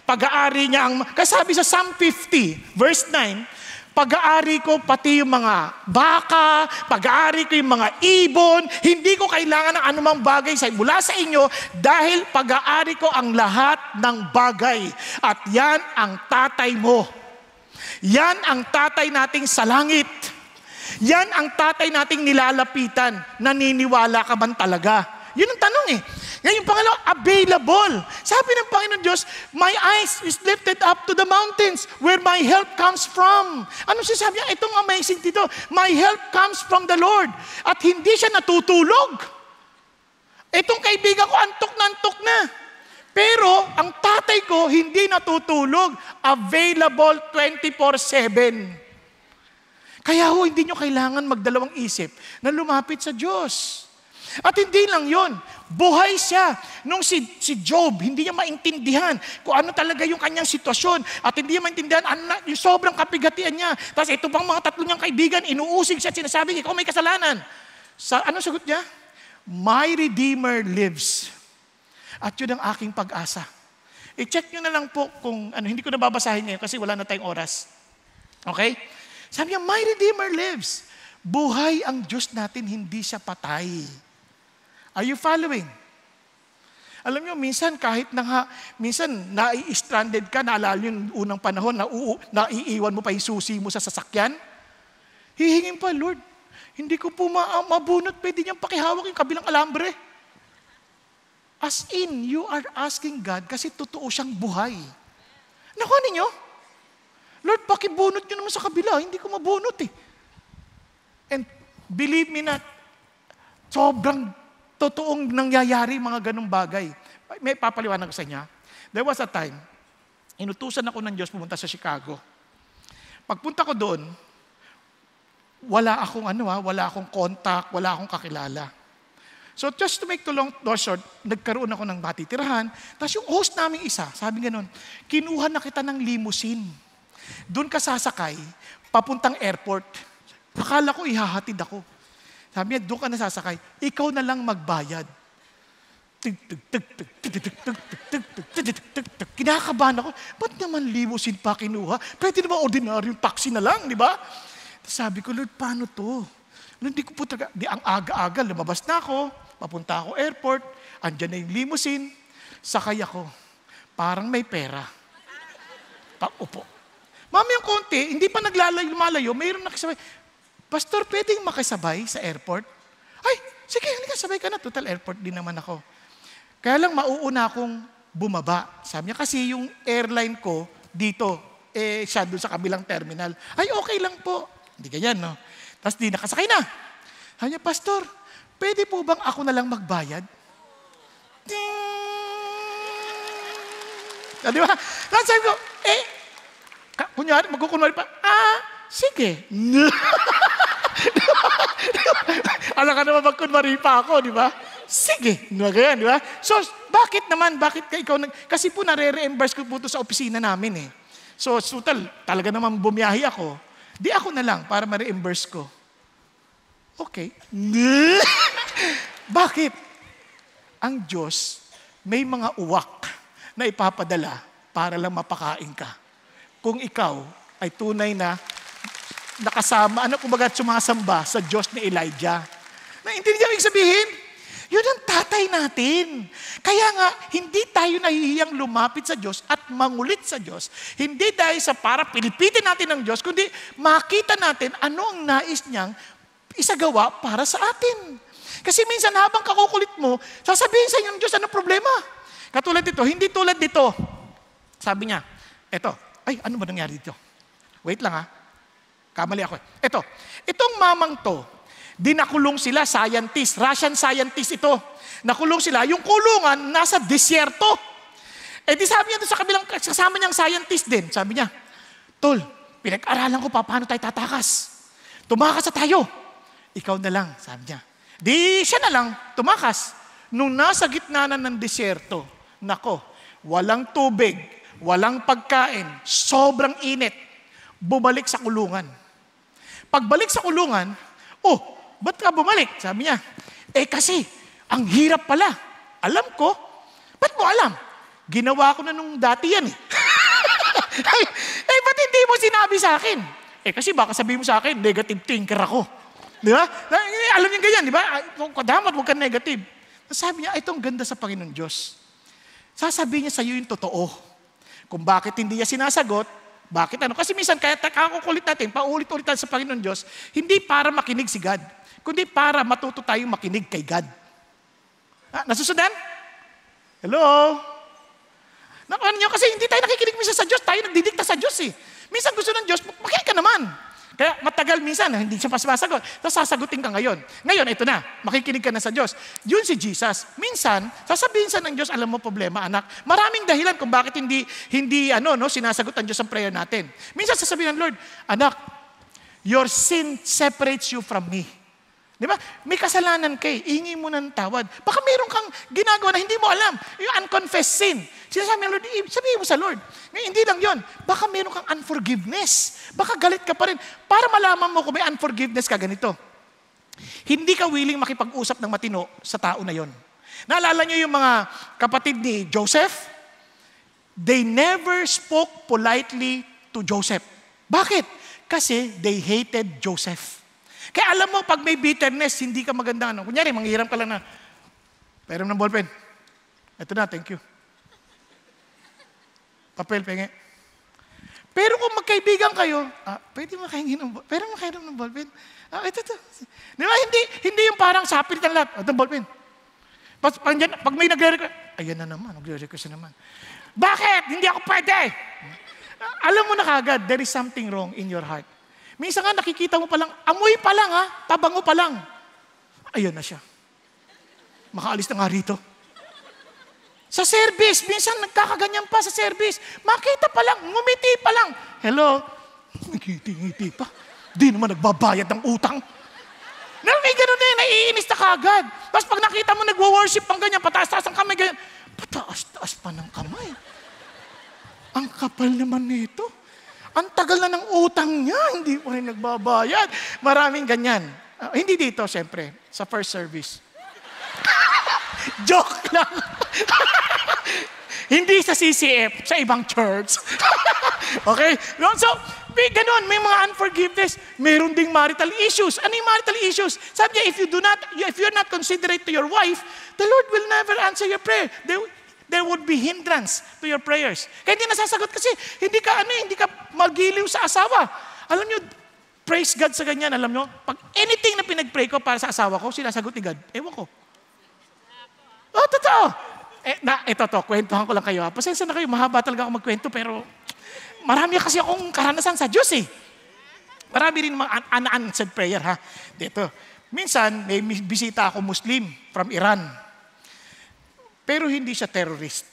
Pag-aari niya ang, kasabi sa Psalm 50, verse 9, pag-aari ko pati yung mga baka, pag-aari ko yung mga ibon, hindi ko kailangan ng anumang bagay sa mula sa inyo dahil pag-aari ko ang lahat ng bagay. At yan ang tatay mo. Yan ang tatay nating sa langit. Yan ang tatay nating nilalapitan. Naniniwala ka man talaga? Yun ang tanong eh. Ngayon, pangalawa, available. Sabi ng Panginoon Diyos, My eyes is lifted up to the mountains where my help comes from. Ano siya sabi ah, Itong amazing dito, My help comes from the Lord. At hindi siya natutulog. Itong kaibigan ko, antok na antok na. Pero ang tatay ko hindi natutulog. Available 24-7. Kaya ho, hindi nyo kailangan magdalawang isip na lumapit sa Diyos. At hindi lang yon, buhay siya. Nung si, si Job, hindi niya maintindihan kung ano talaga yung kanyang sitwasyon. At hindi niya maintindihan anak, yung sobrang kapigatian niya. Tapos ito pang mga tatlo niyang kaibigan, inuusig siya at sinasabi, ikaw may kasalanan. Sa, ano sagot niya? My Redeemer lives. At yun ang aking pag-asa. I-check nyo na lang po kung, ano, hindi ko nababasahin ngayon kasi wala na tayong oras. Okay? Sabi niya, my Redeemer lives. Buhay ang Diyos natin, hindi siya patay. Are you following? Alam nyo, minsan kahit na nga, minsan nai-stranded ka, naalala yung unang panahon, na uu, naiiwan mo pa yung susi mo sa sasakyan, hihingin pa, Lord, hindi ko po ma- ah, mabunot, pwede niyang pakihawak yung kabilang alambre. As in, you are asking God kasi totoo siyang buhay. Nakuha ano ninyo? Lord, pakibunot niyo naman sa kabila, hindi ko mabunot eh. And believe me na, sobrang Totoong nangyayari mga ganong bagay. May papaliwanag sa inyo. Ah. There was a time, inutusan ako ng Diyos pumunta sa Chicago. Pagpunta ko doon, wala akong ano ha, ah, wala akong contact, wala akong kakilala. So just to make the long door short, nagkaroon ako ng matitirahan. Tapos yung host namin isa, sabi ganun, kinuha na kita ng limousine. Doon ka sasakay, papuntang airport. Akala ko ihahatid ako. Sabi niya, doon ka nasasakay. Ikaw na lang magbayad. Kinakabahan ako. Ba't naman limousine pa kinuha? Pwede naman ordinaryong taxi na lang, di ba? Sabi ko, Lord, paano to? Hindi ko po talaga, di ang aga-aga, lumabas na ako, papunta ako airport, andyan na yung limousine, sakay ako. Parang may pera. Paupo. Mami yung konti, hindi pa naglalayo, lumalayo, mayroon nakisabay, Pastor, pwedeng makisabay sa airport? Ay, sige, halika, sabay ka na. Total airport din naman ako. Kaya lang mauuna akong bumaba. Sabi niya, kasi yung airline ko dito, eh, siya doon sa kabilang terminal. Ay, okay lang po. Hindi ganyan, no? Tapos di nakasakay na. Sabi niya, Pastor, pwede po bang ako na lang magbayad? Ding! Ah, di ba? Tapos sabi ko, eh, kunyari, magkukunwari pa, ah, sige. Alam ka naman, magkunwari pa ako, di ba? Sige, diba ganyan, di ba? So, bakit naman, bakit ka ikaw nag... Kasi po, nare-reimburse ko po ito sa opisina namin eh. So, total, talaga naman bumiyahi ako. Di ako na lang para ma-reimburse ko. Okay. bakit? Ang Diyos, may mga uwak na ipapadala para lang mapakain ka. Kung ikaw ay tunay na nakasama, ano kumbaga sumasamba sa Diyos ni Elijah. Naintindihan mo sabihin? Yun ang tatay natin. Kaya nga, hindi tayo nahihiyang lumapit sa Diyos at mangulit sa Diyos. Hindi dahil sa para pilipitin natin ng Diyos, kundi makita natin ano ang nais niyang isagawa para sa atin. Kasi minsan habang kakukulit mo, sasabihin sa inyo ng Diyos, ano problema? Katulad dito, hindi tulad dito. Sabi niya, eto, ay, ano ba nangyari dito? Wait lang ha. Ah. Kamali ako. Ito, itong mamang to, dinakulong sila scientist, Russian scientist ito. Nakulong sila, yung kulungan nasa disyerto. Eh di sabi niya sa kabilang kasama niyang scientist din, sabi niya, Tol, pinag-aralan ko pa paano tayo tatakas. Tumakas na tayo. Ikaw na lang, sabi niya. Di siya na lang, tumakas. Nung nasa gitna na ng disyerto, nako, walang tubig, walang pagkain, sobrang init, bumalik sa kulungan. Pagbalik sa kulungan, oh, ba't ka bumalik? Sabi niya, eh kasi, ang hirap pala. Alam ko. Ba't mo alam? Ginawa ko na nung dati yan eh. eh, ba't hindi mo sinabi sa akin? Eh kasi baka sabihin mo sa akin, negative thinker ako. Di ba? Eh, alam niya ganyan, di ba? Dapat huwag ka negative. Sabi niya, itong ganda sa Panginoon Diyos. Sasabihin niya sa iyo yung totoo. Kung bakit hindi niya sinasagot, bakit ano? Kasi minsan kaya kakakulit natin, paulit-ulit natin sa Panginoon Diyos, hindi para makinig si God, kundi para matuto tayong makinig kay God. Ah, nasusundan? Hello? Nakuha niyo kasi hindi tayo nakikinig minsan sa Diyos, tayo nagdidikta sa Diyos eh. Minsan gusto ng Diyos, makinig ka naman. Kaya matagal minsan, ah, hindi siya masasagot. Tapos sasagutin ka ngayon. Ngayon, ito na, makikinig ka na sa Diyos. Yun si Jesus. Minsan, sasabihin sa ng Diyos, alam mo problema anak. Maraming dahilan kung bakit hindi, hindi ano, no, sinasagot ang Diyos ang prayer natin. Minsan sasabihin ng Lord, anak, your sin separates you from me. Di ba? May kasalanan kay, hingi mo ng tawad. Baka mayroon kang ginagawa na hindi mo alam. Yung unconfessed sin. Sinasabi ng Lord, sabihin mo sa Lord. Ngayon, hindi lang yon. Baka mayroon kang unforgiveness. Baka galit ka pa rin. Para malaman mo kung may unforgiveness ka ganito. Hindi ka willing makipag-usap ng matino sa tao na yon. Naalala niyo yung mga kapatid ni Joseph? They never spoke politely to Joseph. Bakit? Kasi they hated Joseph. Kaya alam mo, pag may bitterness, hindi ka maganda. Ano? Kunyari, manghiram ka lang na, pero ng ballpen. Ito na, thank you. Papel, penge. Pero kung magkaibigan kayo, ah, pwede makahingi ng ballpen. Pwede makahingi ng ballpen. Ah, ito, ito. Di ba, hindi, hindi yung parang sapil ng lahat. Ito, ballpen. Pag, pag, pag may nagre-request, ayan na naman, nagre-request na naman. Bakit? Hindi ako pwede. Ah, alam mo na kagad, there is something wrong in your heart. Minsan nga nakikita mo palang, amoy pa lang ha, ah. pabango pa lang. Ayun na siya. Makaalis na nga rito. Sa service, minsan nagkakaganyan pa sa service. Makita pa lang, ngumiti pa lang. Hello? Nagiti-ngiti pa. Di naman nagbabayad ng utang. Na may ganun na eh, yun, naiinis na kagad. Tapos pag nakita mo nagwo-worship pang ganyan, pataas-taas ang kamay ganyan. Pataas-taas pa ng kamay. Ang kapal naman nito. Ang tagal na ng utang niya, hindi pa rin nagbabayad. Maraming ganyan. Uh, hindi dito, siyempre, sa first service. Joke lang. hindi sa CCF, sa ibang church. okay? So, may ganun, may mga unforgiveness. Meron ding marital issues. Ano yung marital issues? Sabi niya, if you do not, if you're not considerate to your wife, the Lord will never answer your prayer. They, there would be hindrance to your prayers. Kaya hindi nasasagot kasi hindi ka ano, eh, hindi ka magiliw sa asawa. Alam nyo, praise God sa ganyan. Alam nyo, pag anything na pinagpray ko para sa asawa ko, sinasagot ni God. Ewan ko. Oh, totoo. Eh, na, ito to, kwentuhan ko lang kayo. Ha. Pasensya na kayo, mahaba talaga ako magkwento, pero marami kasi akong karanasan sa Diyos eh. Marami rin mga unanswered prayer ha. Dito. Minsan, may bisita ako Muslim from Iran. Pero hindi siya terrorist.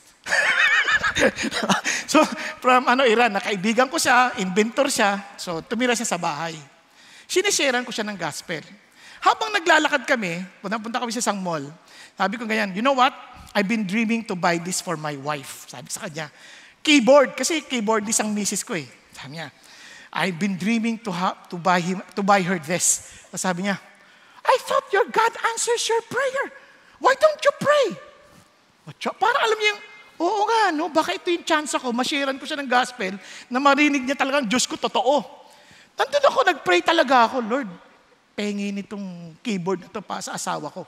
so, from ano, Iran, nakaibigan ko siya, inventor siya, so tumira siya sa bahay. Sinesharean ko siya ng gospel. Habang naglalakad kami, punta kami sa isang mall, sabi ko ganyan, you know what? I've been dreaming to buy this for my wife. Sabi sa kanya, keyboard, kasi keyboard is isang misis ko eh. Sabi niya, I've been dreaming to, ha- to, buy, him, to buy her this. Sabi niya, I thought your God answers your prayer. Why don't you pray? At para alam niya yung, oo nga, no? baka ito yung chance ko, masharean ko siya ng gospel, na marinig niya talagang Diyos ko, totoo. Nandun ako, nagpray talaga ako, Lord, pengi nitong keyboard na to pa sa asawa ko.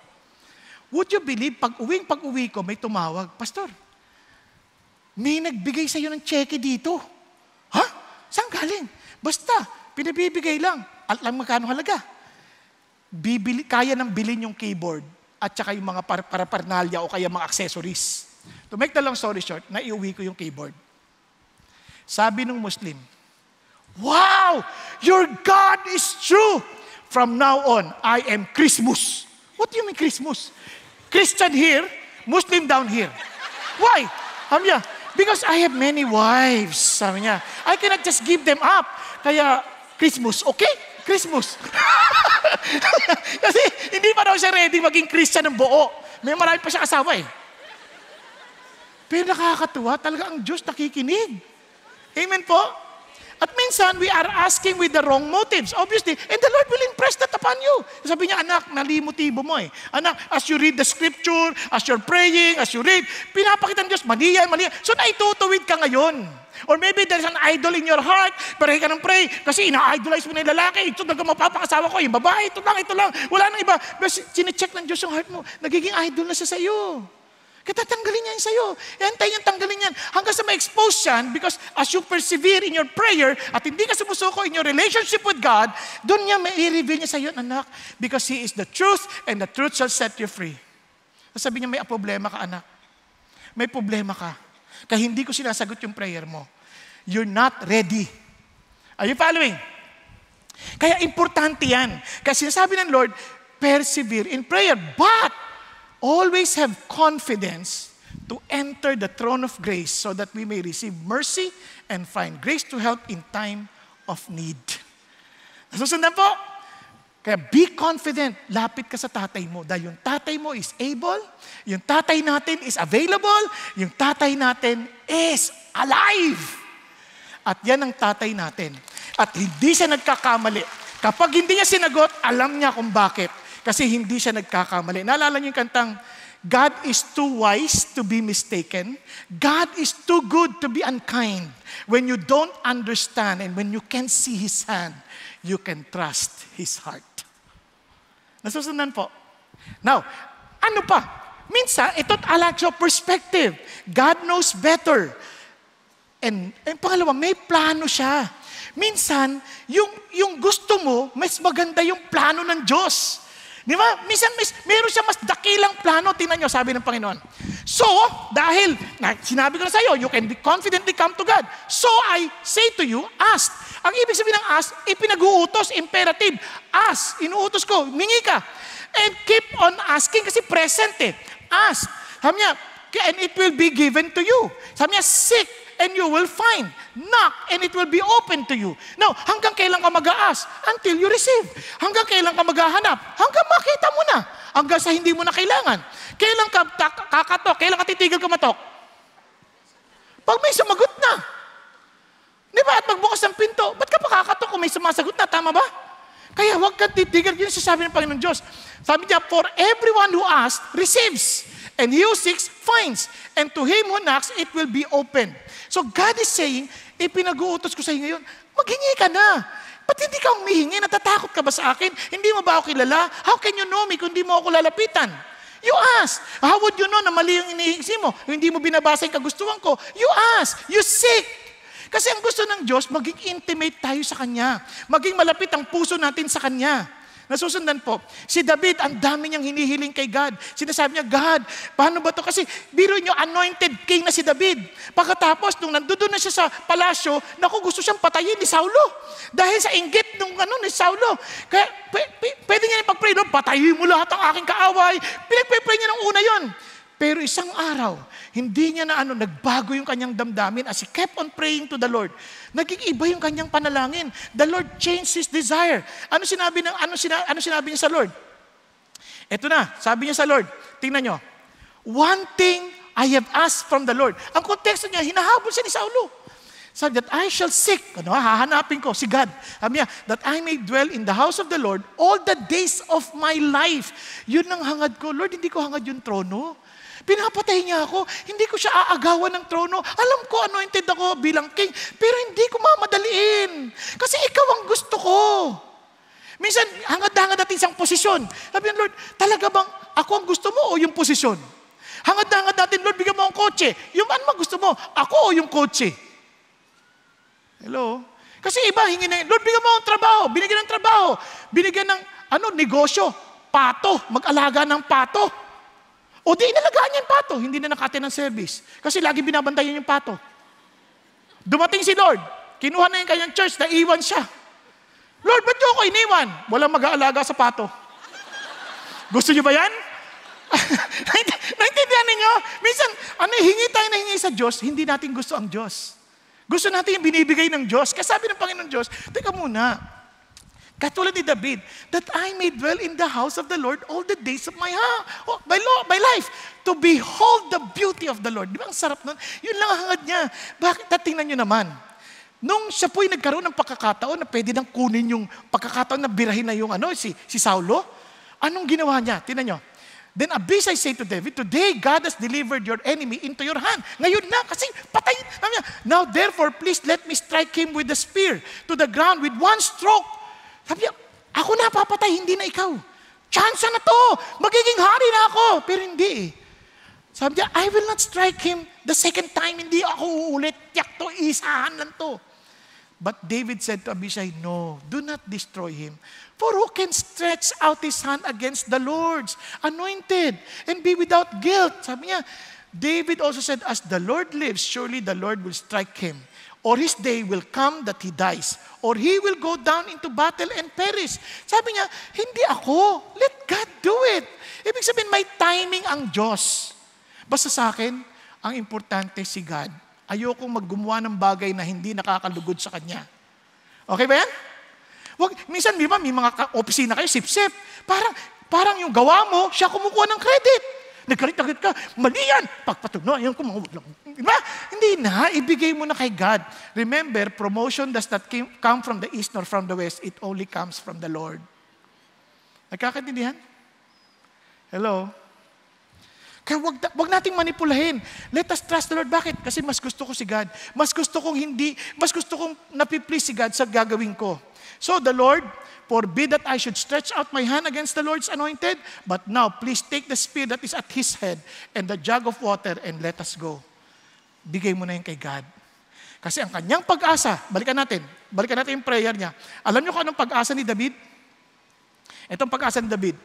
Would you believe, pag uwing pag-uwi ko, may tumawag, Pastor, may nagbigay sa'yo ng cheque dito. Ha? Saan galing? Basta, pinabibigay lang. Alam magkano halaga. Bibili, kaya nang bilhin yung keyboard at saka yung mga par- para parnalya o kaya mga accessories. To make the long story short, naiuwi ko yung keyboard. Sabi ng Muslim, Wow! Your God is true! From now on, I am Christmas. What do you mean Christmas? Christian here, Muslim down here. Why? Sabi niya, because I have many wives. Sabi niya, I cannot just give them up. Kaya Christmas, okay? Christmas. Kasi hindi pa daw siya ready maging Christian ng buo. May marami pa siya kasama eh. Pero nakakatuwa, talaga ang Diyos nakikinig. Amen po? At minsan, we are asking with the wrong motives, obviously. And the Lord will impress that upon you. Sabi niya, anak, mali motibo mo eh. Anak, as you read the scripture, as you're praying, as you read, pinapakita ng Diyos, mali yan, mali yan. So naitutuwid ka ngayon. Or maybe there's an idol in your heart, pero hindi ka nang pray kasi ina-idolize mo na yung lalaki. Ito talaga mapapakasawa ko, yung babae, ito lang, ito lang. Wala nang iba. Pero sinecheck ng Diyos yung heart mo. Nagiging idol na siya sa'yo. Kaya tatanggalin niya yan sa'yo. Antay niya tanggalin yan. Hanggang sa ma-expose yan because as you persevere in your prayer at hindi ka sumusuko in your relationship with God, doon niya ma-reveal niya sa'yo, anak, because He is the truth and the truth shall set you free. Sabi niya, may problema ka, anak. May problema ka kaya hindi ko sinasagot yung prayer mo. You're not ready. Are you following? Kaya importante yan. Kasi sinasabi ng Lord, persevere in prayer. But always have confidence to enter the throne of grace so that we may receive mercy and find grace to help in time of need. Nasusundan po? Kaya be confident, lapit ka sa tatay mo. Dahil yung tatay mo is able, yung tatay natin is available, yung tatay natin is alive. At yan ang tatay natin. At hindi siya nagkakamali. Kapag hindi niya sinagot, alam niya kung bakit. Kasi hindi siya nagkakamali. Naalala niyo yung kantang, God is too wise to be mistaken. God is too good to be unkind. When you don't understand and when you can't see His hand, you can trust His heart. Nasusundan po. Now, ano pa? Minsan, ito't a lack of perspective. God knows better. And, and pangalawa, may plano siya. Minsan, yung, yung gusto mo, mas maganda yung plano ng Diyos. Di ba? Minsan, mis, meron siya mas dakilang plano. Tingnan nyo, sabi ng Panginoon. So, dahil na, sinabi ko na sa iyo, you can be confidently come to God. So, I say to you, ask. Ang ibig sabihin ng ask, ipinag-uutos, imperative. Ask, inuutos ko, mingi ka. And keep on asking kasi present eh. Ask. Sabi niya, Okay, and it will be given to you. Sabi niya, seek and you will find. Knock and it will be open to you. Now, hanggang kailan ka mag-aas? Until you receive. Hanggang kailan ka maghahanap? Hanggang makita mo na. Hanggang sa hindi mo na kailangan. Kailan ka kakatok? Kailan ka titigil kumatok? Pag may sumagot na. Di ba? At magbukas ng pinto. Ba't ka pa kakatok kung may sumasagot na? Tama ba? Kaya huwag kang titigil. Yun sasabi ng Panginoon Diyos. Sabi niya, for everyone who asks, receives. And he who seeks finds. And to him who knocks, it will be open. So God is saying, ipinag-uutos ko sa iyo ngayon, maghingi ka na. Ba't hindi ka umihingi? Natatakot ka ba sa akin? Hindi mo ba ako kilala? How can you know me kung hindi mo ako lalapitan? You ask. How would you know na mali yung inihigsi mo? Hindi mo binabasa yung kagustuhan ko. You ask. You seek. Kasi ang gusto ng Diyos, maging intimate tayo sa Kanya. Maging malapit ang puso natin sa Kanya. Nasusundan po. Si David, ang dami niyang hinihiling kay God. Sinasabi niya, God, paano ba to? Kasi biro niyo, anointed king na si David. Pagkatapos, nung nandoon na siya sa palasyo, naku, gusto siyang patayin ni Saulo. Dahil sa inggit nung ano, ni Saulo. Kaya p- p- pwede niya na pag-pray, Lord, patayin mo lahat ang aking kaaway. Pinag-pray niya ng una yon. Pero isang araw, hindi niya na ano, nagbago yung kanyang damdamin as he kept on praying to the Lord. Naging iba yung kanyang panalangin. The Lord changed his desire. Ano sinabi, ng, ano sina, ano sinabi niya sa Lord? Ito na, sabi niya sa Lord, tingnan niyo, one thing I have asked from the Lord. Ang konteksto niya, hinahabol siya ni Saulo. Sabi, that I shall seek, ano, ah, hahanapin ko si God. Sabi niya, that I may dwell in the house of the Lord all the days of my life. Yun ang hangad ko. Lord, hindi ko hangad yung trono. Pinapatay niya ako. Hindi ko siya aagawan ng trono. Alam ko ano intend ako bilang king, pero hindi ko mamadaliin. Kasi ikaw ang gusto ko. Minsan, hangad-hangad natin isang posisyon. Sabi Lord, talaga bang ako ang gusto mo o yung posisyon? Hangad-hangad natin, Lord, bigyan mo ang kotse. Yung ano gusto mo, ako o yung kotse? Hello? Kasi iba, hingin na, Lord, bigyan mo ang trabaho. Binigyan ng trabaho. Binigyan ng, ano, negosyo. Pato. Mag-alaga ng pato. O di inalagaan niya yung pato, hindi na nakate ng service. Kasi lagi binabantayan yung pato. Dumating si Lord, kinuha na yung kanyang church, naiwan siya. Lord, ba't niyo ako iniwan? Walang mag-aalaga sa pato. Gusto niyo ba yan? Naintindihan ninyo? Minsan, ano, eh, hingi tayo na hingi sa Diyos, hindi natin gusto ang Diyos. Gusto natin yung binibigay ng Diyos. Kasi sabi ng Panginoon Diyos, teka muna, Katulad ni David, that I may dwell in the house of the Lord all the days of my, ha- oh, my, law, my life, to behold the beauty of the Lord. Di ba ang sarap nun? Yun lang ang hangad niya. Bakit? Tingnan nyo naman. Nung siya po'y nagkaroon ng pagkakataon na pwede nang kunin yung pagkakataon na birahin na yung ano, si, si Saulo, anong ginawa niya? Tingnan nyo. Then Abishai said to David, Today God has delivered your enemy into your hand. Ngayon na, kasi patay. Now therefore, please let me strike him with the spear to the ground with one stroke. Sabi niya, ako na papatay, hindi na ikaw. Chance na to! Magiging hari na ako! Pero hindi eh. Sabi niya, I will not strike him the second time. Hindi ako uulit. Tiyak to, isahan lang to. But David said to Abishai, No, do not destroy him. For who can stretch out his hand against the Lord's anointed and be without guilt? Sabi niya, David also said, As the Lord lives, surely the Lord will strike him or his day will come that he dies, or he will go down into battle and perish. Sabi niya, hindi ako. Let God do it. Ibig sabihin, may timing ang Diyos. Basta sa akin, ang importante si God. Ayokong maggumawa ng bagay na hindi nakakalugod sa Kanya. Okay ba yan? Wag, minsan, di ba, may mga opisina kayo, sip-sip. Parang, parang yung gawa mo, siya kumukuha ng credit. Nagkalit-agit ka, mali yan. Pagpatunayan ko, mga Diba? Hindi na. Ibigay mo na kay God. Remember, promotion does not come from the east nor from the west. It only comes from the Lord. Nagkakatindihan? Hello? Kaya wag, wag nating manipulahin. Let us trust the Lord. Bakit? Kasi mas gusto ko si God. Mas gusto kong hindi, mas gusto kong napiplease si God sa gagawin ko. So the Lord forbid that I should stretch out my hand against the Lord's anointed, but now please take the spear that is at his head and the jug of water and let us go bigay mo na yan kay God. Kasi ang kanyang pag-asa, balikan natin, balikan natin yung prayer niya. Alam niyo kung anong pag-asa ni David? Itong pag-asa ni David,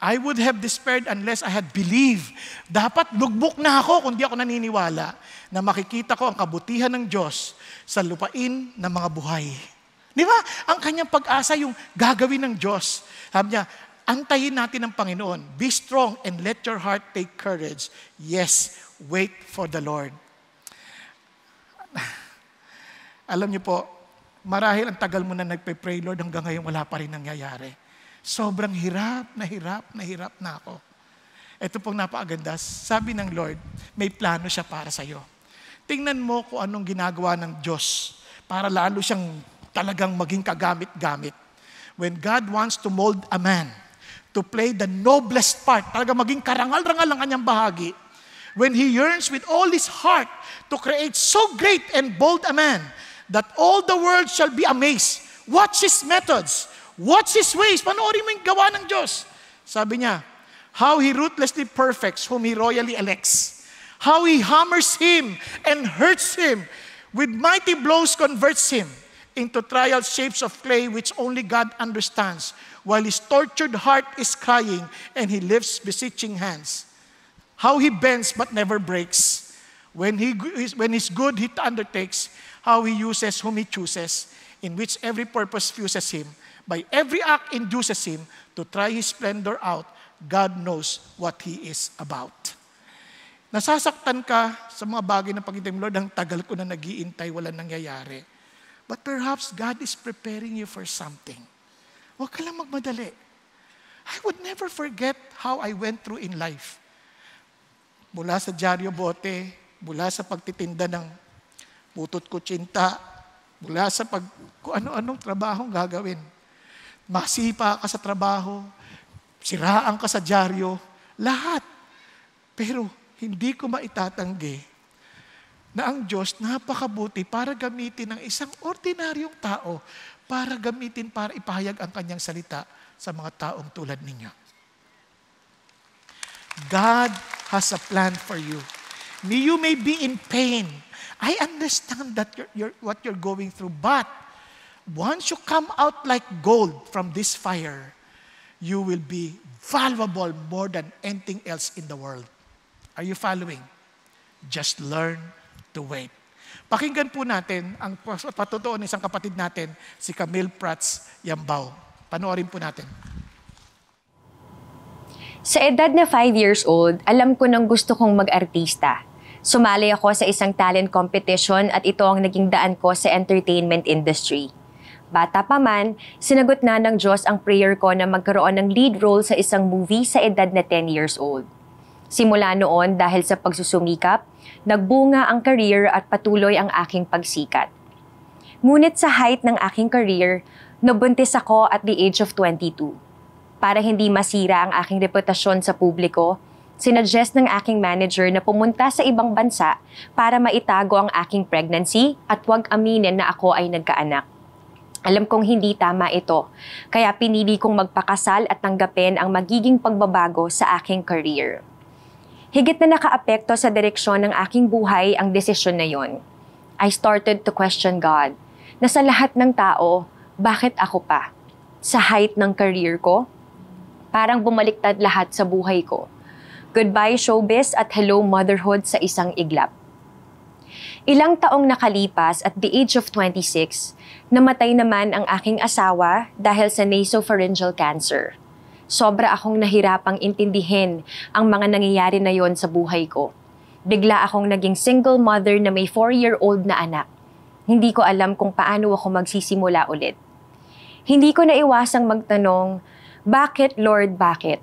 I would have despaired unless I had believed. Dapat lugbok na ako kung di ako naniniwala na makikita ko ang kabutihan ng Diyos sa lupain ng mga buhay. Di ba? Ang kanyang pag-asa yung gagawin ng Diyos. Sabi niya, antayin natin ang Panginoon. Be strong and let your heart take courage. Yes, wait for the Lord. Alam niyo po, marahil ang tagal mo na nagpe-pray, Lord, hanggang ngayon wala pa rin nangyayari. Sobrang hirap, nahirap, nahirap na ako. Ito pong napakaganda, sabi ng Lord, may plano siya para sa iyo. Tingnan mo kung anong ginagawa ng Diyos para lalo siyang talagang maging kagamit-gamit. When God wants to mold a man to play the noblest part, talaga maging karangal-rangal ang kanyang bahagi, when he yearns with all his heart to create so great and bold a man that all the world shall be amazed. Watch His methods. Watch His ways. Panoorin mo yung gawa ng Diyos. Sabi niya, how He ruthlessly perfects whom He royally elects. How He hammers him and hurts him. With mighty blows converts him into trial shapes of clay which only God understands. While his tortured heart is crying and he lifts beseeching hands. How he bends but never breaks. When, he, when his good he undertakes, how He uses whom He chooses, in which every purpose fuses Him, by every act induces Him to try His splendor out, God knows what He is about. Nasasaktan ka sa mga bagay na pagkita Lord, ang tagal ko na nagiintay, wala nangyayari. But perhaps God is preparing you for something. Huwag ka lang magmadali. I would never forget how I went through in life. Mula sa dyaryo bote, mula sa pagtitinda ng ko cinta mula sa pag, kung ano-anong trabaho gagawin. Masipa ka sa trabaho, siraan ka sa dyaryo, lahat. Pero hindi ko maitatanggi na ang Diyos napakabuti para gamitin ng isang ordinaryong tao para gamitin para ipahayag ang kanyang salita sa mga taong tulad ninyo. God has a plan for you. May you may be in pain I understand that you're, you're, what you're going through, but once you come out like gold from this fire, you will be valuable more than anything else in the world. Are you following? Just learn to wait. Pakinggan po natin ang patutuo ng isang kapatid natin, si Camille Prats Yambao. Panoorin po natin. Sa edad na 5 years old, alam ko nang gusto kong mag-artista. Sumali ako sa isang talent competition at ito ang naging daan ko sa entertainment industry. Bata pa man, sinagot na ng Diyos ang prayer ko na magkaroon ng lead role sa isang movie sa edad na 10 years old. Simula noon dahil sa pagsusumikap, nagbunga ang career at patuloy ang aking pagsikat. Ngunit sa height ng aking career, nabuntis ako at the age of 22. Para hindi masira ang aking reputasyon sa publiko, sinuggest ng aking manager na pumunta sa ibang bansa para maitago ang aking pregnancy at huwag aminin na ako ay nagkaanak. Alam kong hindi tama ito, kaya pinili kong magpakasal at tanggapin ang magiging pagbabago sa aking career. Higit na nakaapekto sa direksyon ng aking buhay ang desisyon na yon. I started to question God na sa lahat ng tao, bakit ako pa? Sa height ng career ko? Parang bumaliktad lahat sa buhay ko. Goodbye showbiz at hello motherhood sa isang iglap. Ilang taong nakalipas at the age of 26, namatay naman ang aking asawa dahil sa nasopharyngeal cancer. Sobra akong nahirapang intindihin ang mga nangyayari na yon sa buhay ko. Bigla akong naging single mother na may 4-year-old na anak. Hindi ko alam kung paano ako magsisimula ulit. Hindi ko naiwasang magtanong, bakit Lord, bakit?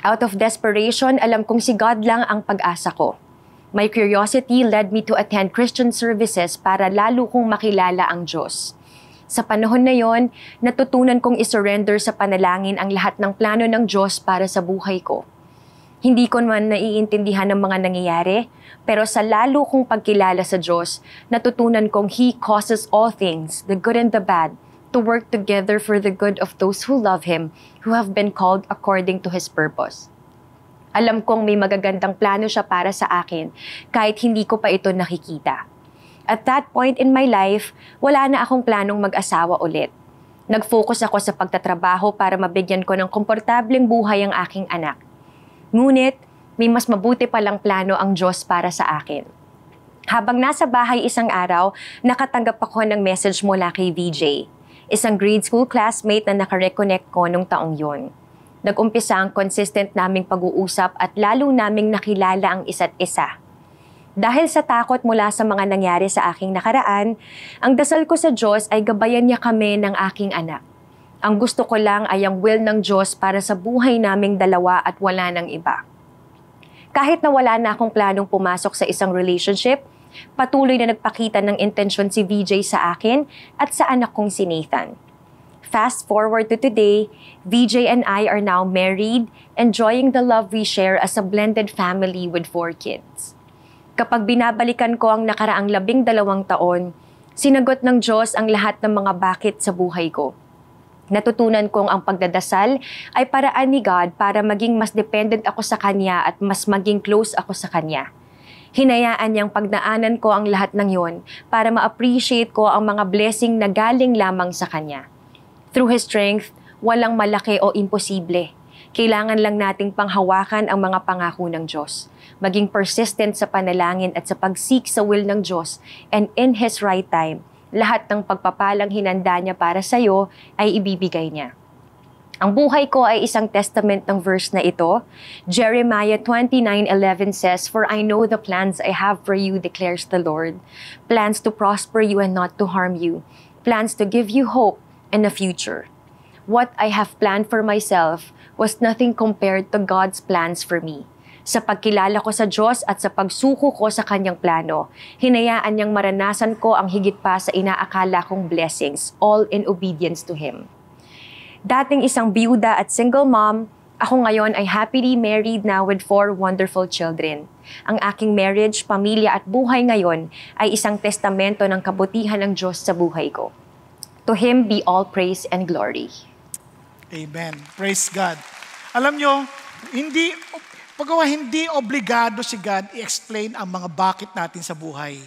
Out of desperation, alam kong si God lang ang pag-asa ko. My curiosity led me to attend Christian services para lalo kong makilala ang Diyos. Sa panahon na yon, natutunan kong isurrender sa panalangin ang lahat ng plano ng Diyos para sa buhay ko. Hindi ko man naiintindihan ang mga nangyayari, pero sa lalo kong pagkilala sa Diyos, natutunan kong He causes all things, the good and the bad, to work together for the good of those who love Him, who have been called according to His purpose. Alam kong may magagandang plano siya para sa akin, kahit hindi ko pa ito nakikita. At that point in my life, wala na akong planong mag-asawa ulit. Nag-focus ako sa pagtatrabaho para mabigyan ko ng komportableng buhay ang aking anak. Ngunit, may mas mabuti palang plano ang Diyos para sa akin. Habang nasa bahay isang araw, nakatanggap ako ng message mula kay VJ isang grade school classmate na nakareconnect ko nung taong yon. umpisa ang consistent naming pag-uusap at lalo naming nakilala ang isa't isa. Dahil sa takot mula sa mga nangyari sa aking nakaraan, ang dasal ko sa Diyos ay gabayan niya kami ng aking anak. Ang gusto ko lang ay ang will ng Diyos para sa buhay naming dalawa at wala ng iba. Kahit na wala na akong planong pumasok sa isang relationship, patuloy na nagpakita ng intensyon si VJ sa akin at sa anak kong si Nathan. Fast forward to today, VJ and I are now married, enjoying the love we share as a blended family with four kids. Kapag binabalikan ko ang nakaraang labing dalawang taon, sinagot ng Diyos ang lahat ng mga bakit sa buhay ko. Natutunan kong ang pagdadasal ay paraan ni God para maging mas dependent ako sa Kanya at mas maging close ako sa Kanya. Hinayaan niyang pagdaanan ko ang lahat ng yon para ma-appreciate ko ang mga blessing na galing lamang sa Kanya. Through His strength, walang malaki o imposible. Kailangan lang nating panghawakan ang mga pangako ng Diyos. Maging persistent sa panalangin at sa pagseek sa will ng Diyos and in His right time, lahat ng pagpapalang hinanda niya para sa iyo ay ibibigay niya. Ang buhay ko ay isang testament ng verse na ito. Jeremiah 29:11 says, "For I know the plans I have for you," declares the Lord, "plans to prosper you and not to harm you, plans to give you hope and a future." What I have planned for myself was nothing compared to God's plans for me. Sa pagkilala ko sa Diyos at sa pagsuko ko sa Kanyang plano, hinayaan niyang maranasan ko ang higit pa sa inaakala kong blessings, all in obedience to Him. Dating isang biuda at single mom, ako ngayon ay happily married na with four wonderful children. Ang aking marriage, pamilya at buhay ngayon ay isang testamento ng kabutihan ng Diyos sa buhay ko. To Him be all praise and glory. Amen. Praise God. Alam nyo, hindi, pagkawa hindi obligado si God i-explain ang mga bakit natin sa buhay.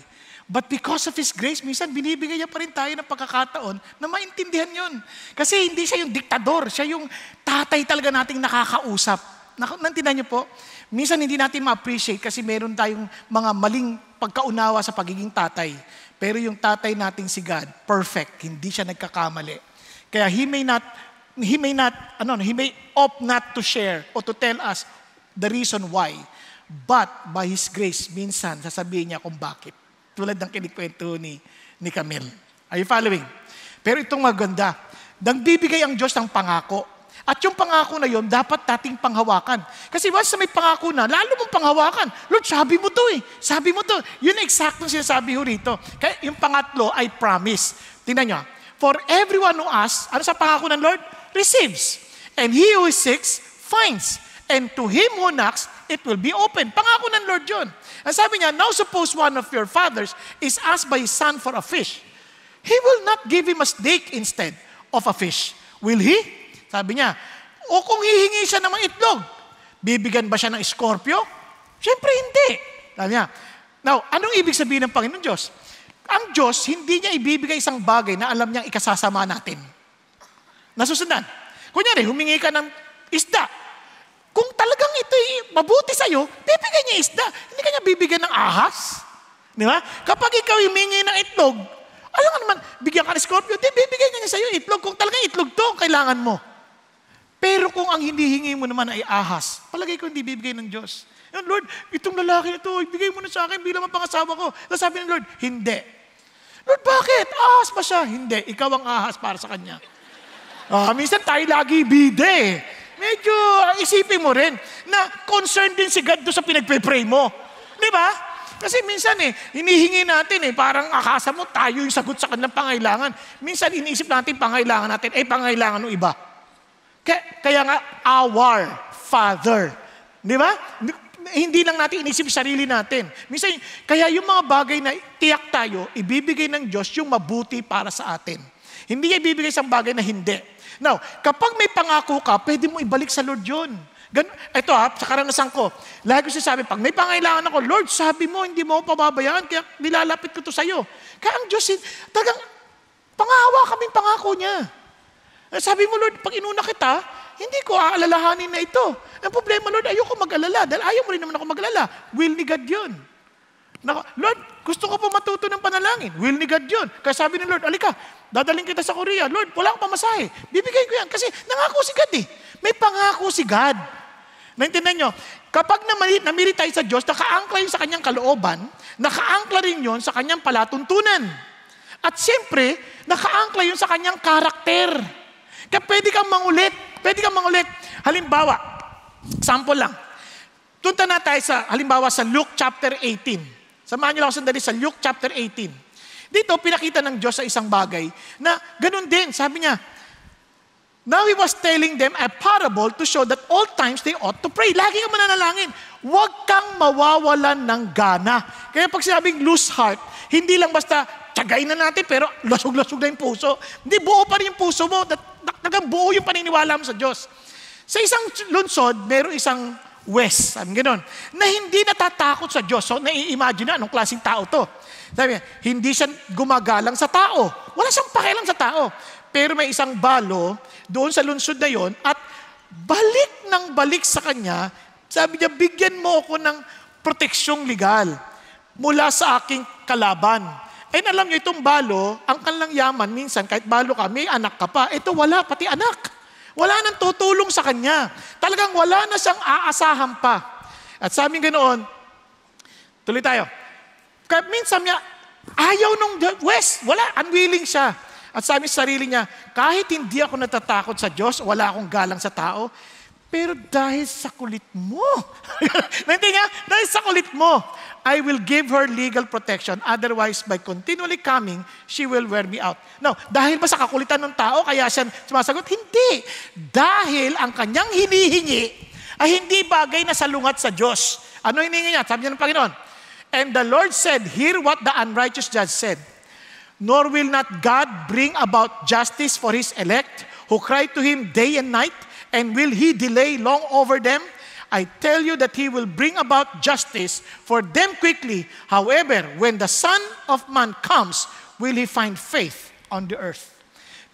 But because of His grace, minsan binibigay niya pa rin tayo ng pagkakataon na maintindihan yun. Kasi hindi siya yung diktador, siya yung tatay talaga nating nakakausap. Nantinan niyo po, minsan hindi natin ma-appreciate kasi meron tayong mga maling pagkaunawa sa pagiging tatay. Pero yung tatay nating si God, perfect, hindi siya nagkakamali. Kaya He may not, He may not, ano, He may opt not to share or to tell us the reason why. But by His grace, minsan sasabihin niya kung bakit. Tulad ng kinikwento ni, ni Camille. Are you following? Pero itong maganda, nang bibigay ang Diyos ng pangako. At yung pangako na yon dapat tating panghawakan. Kasi once na may pangako na, lalo mong panghawakan. Lord, sabi mo to eh. Sabi mo to. Yun ang eksaktong sinasabi ko rito. Kaya yung pangatlo ay promise. Tingnan nyo. For everyone who asks, ano sa pangako ng Lord? Receives. And he who seeks, finds and to him who knocks, it will be open. Pangako ng Lord yun. Ang sabi niya, now suppose one of your fathers is asked by his son for a fish. He will not give him a snake instead of a fish. Will he? Sabi niya, o kung hihingi siya ng mga itlog, bibigyan ba siya ng scorpio? Siyempre hindi. Sabi niya, now, anong ibig sabihin ng Panginoon Diyos? Ang Diyos, hindi niya ibibigay isang bagay na alam niyang ikasasama natin. Nasusundan. Kunyari, humingi ka ng isda kung talagang ito'y mabuti sa'yo, bibigyan niya isda. Hindi kanya bibigyan ng ahas. Di ba? Kapag ikaw humingi ng itlog, alam ka naman, bigyan ka ng scorpio, di bibigyan niya sa'yo itlog. Kung talagang itlog to, kailangan mo. Pero kung ang hindi hingi mo naman ay ahas, palagay ko hindi bibigay ng Diyos. And Lord, itong lalaki na to, ibigay mo na sa akin bilang pangasawa ko. Tapos ng Lord, hindi. Lord, bakit? Ahas pa siya? Hindi, ikaw ang ahas para sa kanya. Ah, minsan tayo lagi bide eh medyo isipin mo rin na concerned din si God doon sa pinagpe-pray mo. Di ba? Kasi minsan eh, hinihingi natin eh, parang akasa mo tayo yung sagot sa kanilang pangailangan. Minsan iniisip natin pangailangan natin, eh pangailangan ng iba. Kaya, kaya nga, our Father. Di ba? Hindi lang natin inisip sarili natin. Minsan, kaya yung mga bagay na tiyak tayo, ibibigay ng Diyos yung mabuti para sa atin. Hindi niya ibibigay sa bagay na hindi. Now, kapag may pangako ka, pwede mo ibalik sa Lord yun. Gan Ito ha, sa karanasan ko, lagi ko sinasabi, pag may pangailangan ako, Lord, sabi mo, hindi mo ako pababayaan, kaya nilalapit ko to sa'yo. Kaya ang Diyos, talagang pangawa kaming pangako niya. Eh, sabi mo, Lord, pag inuna kita, hindi ko aalalahanin na ito. Ang problema, Lord, ayoko mag-alala dahil ayaw mo rin naman ako mag-alala. Will ni God yun. Nako, Lord, gusto ko po matuto ng panalangin. Will ni God yun. Kaya sabi ni Lord, alika, dadaling kita sa Korea. Lord, wala akong pamasahe. Bibigay ko yan. Kasi nangako si God eh. May pangako si God. Naintindihan nyo, kapag namili tayo sa Diyos, nakaangkla yun sa kanyang kalooban, nakaangkla rin yun sa kanyang palatuntunan. At siyempre, nakaangkla yun sa kanyang karakter. Kaya pwede kang mangulit. Pwede kang mangulit. Halimbawa, sample lang. Tunta na tayo sa, halimbawa, sa Luke chapter 18. Samahan niyo lang sandali sa Luke chapter 18. Dito, pinakita ng Diyos sa isang bagay na ganun din. Sabi niya, Now he was telling them a parable to show that all times they ought to pray. Lagi kang mananalangin. Huwag kang mawawalan ng gana. Kaya pag sinabing loose heart, hindi lang basta tagay na natin pero lasog-lasog na yung puso. Hindi, buo pa rin yung puso mo. Nagang buo yung paniniwala mo sa Diyos. Sa isang lunsod, meron isang west. Sabi ganon. Na hindi natatakot sa Diyos. So, nai-imagine na anong klaseng tao to. Sabi hindi siya gumagalang sa tao. Wala siyang pakialam sa tao. Pero may isang balo doon sa lungsod na yon at balik ng balik sa kanya, sabi niya, bigyan mo ako ng proteksyong legal mula sa aking kalaban. Ay alam niyo, itong balo, ang kanilang yaman, minsan, kahit balo ka, may anak ka pa. Ito wala, pati anak. Wala nang tutulong sa kanya. Talagang wala na siyang aasahan pa. At sa amin ganoon, tuloy tayo. Kaya minsan niya, ayaw nung West, wala, unwilling siya. At sa amin sarili niya, kahit hindi ako natatakot sa Diyos, wala akong galang sa tao, pero dahil sa kulit mo. Naintindihan niya? Dahil sa kulit mo. I will give her legal protection. Otherwise, by continually coming, she will wear me out. Now, dahil ba sa kakulitan ng tao, kaya siya sumasagot? Hindi. Dahil ang kanyang hinihingi ay hindi bagay na salungat sa Diyos. Ano hinihingi niya? Sabi niya ng Panginoon, And the Lord said, Hear what the unrighteous judge said. Nor will not God bring about justice for His elect, who cry to Him day and night, and will He delay long over them? I tell you that he will bring about justice for them quickly. However, when the Son of Man comes, will he find faith on the earth?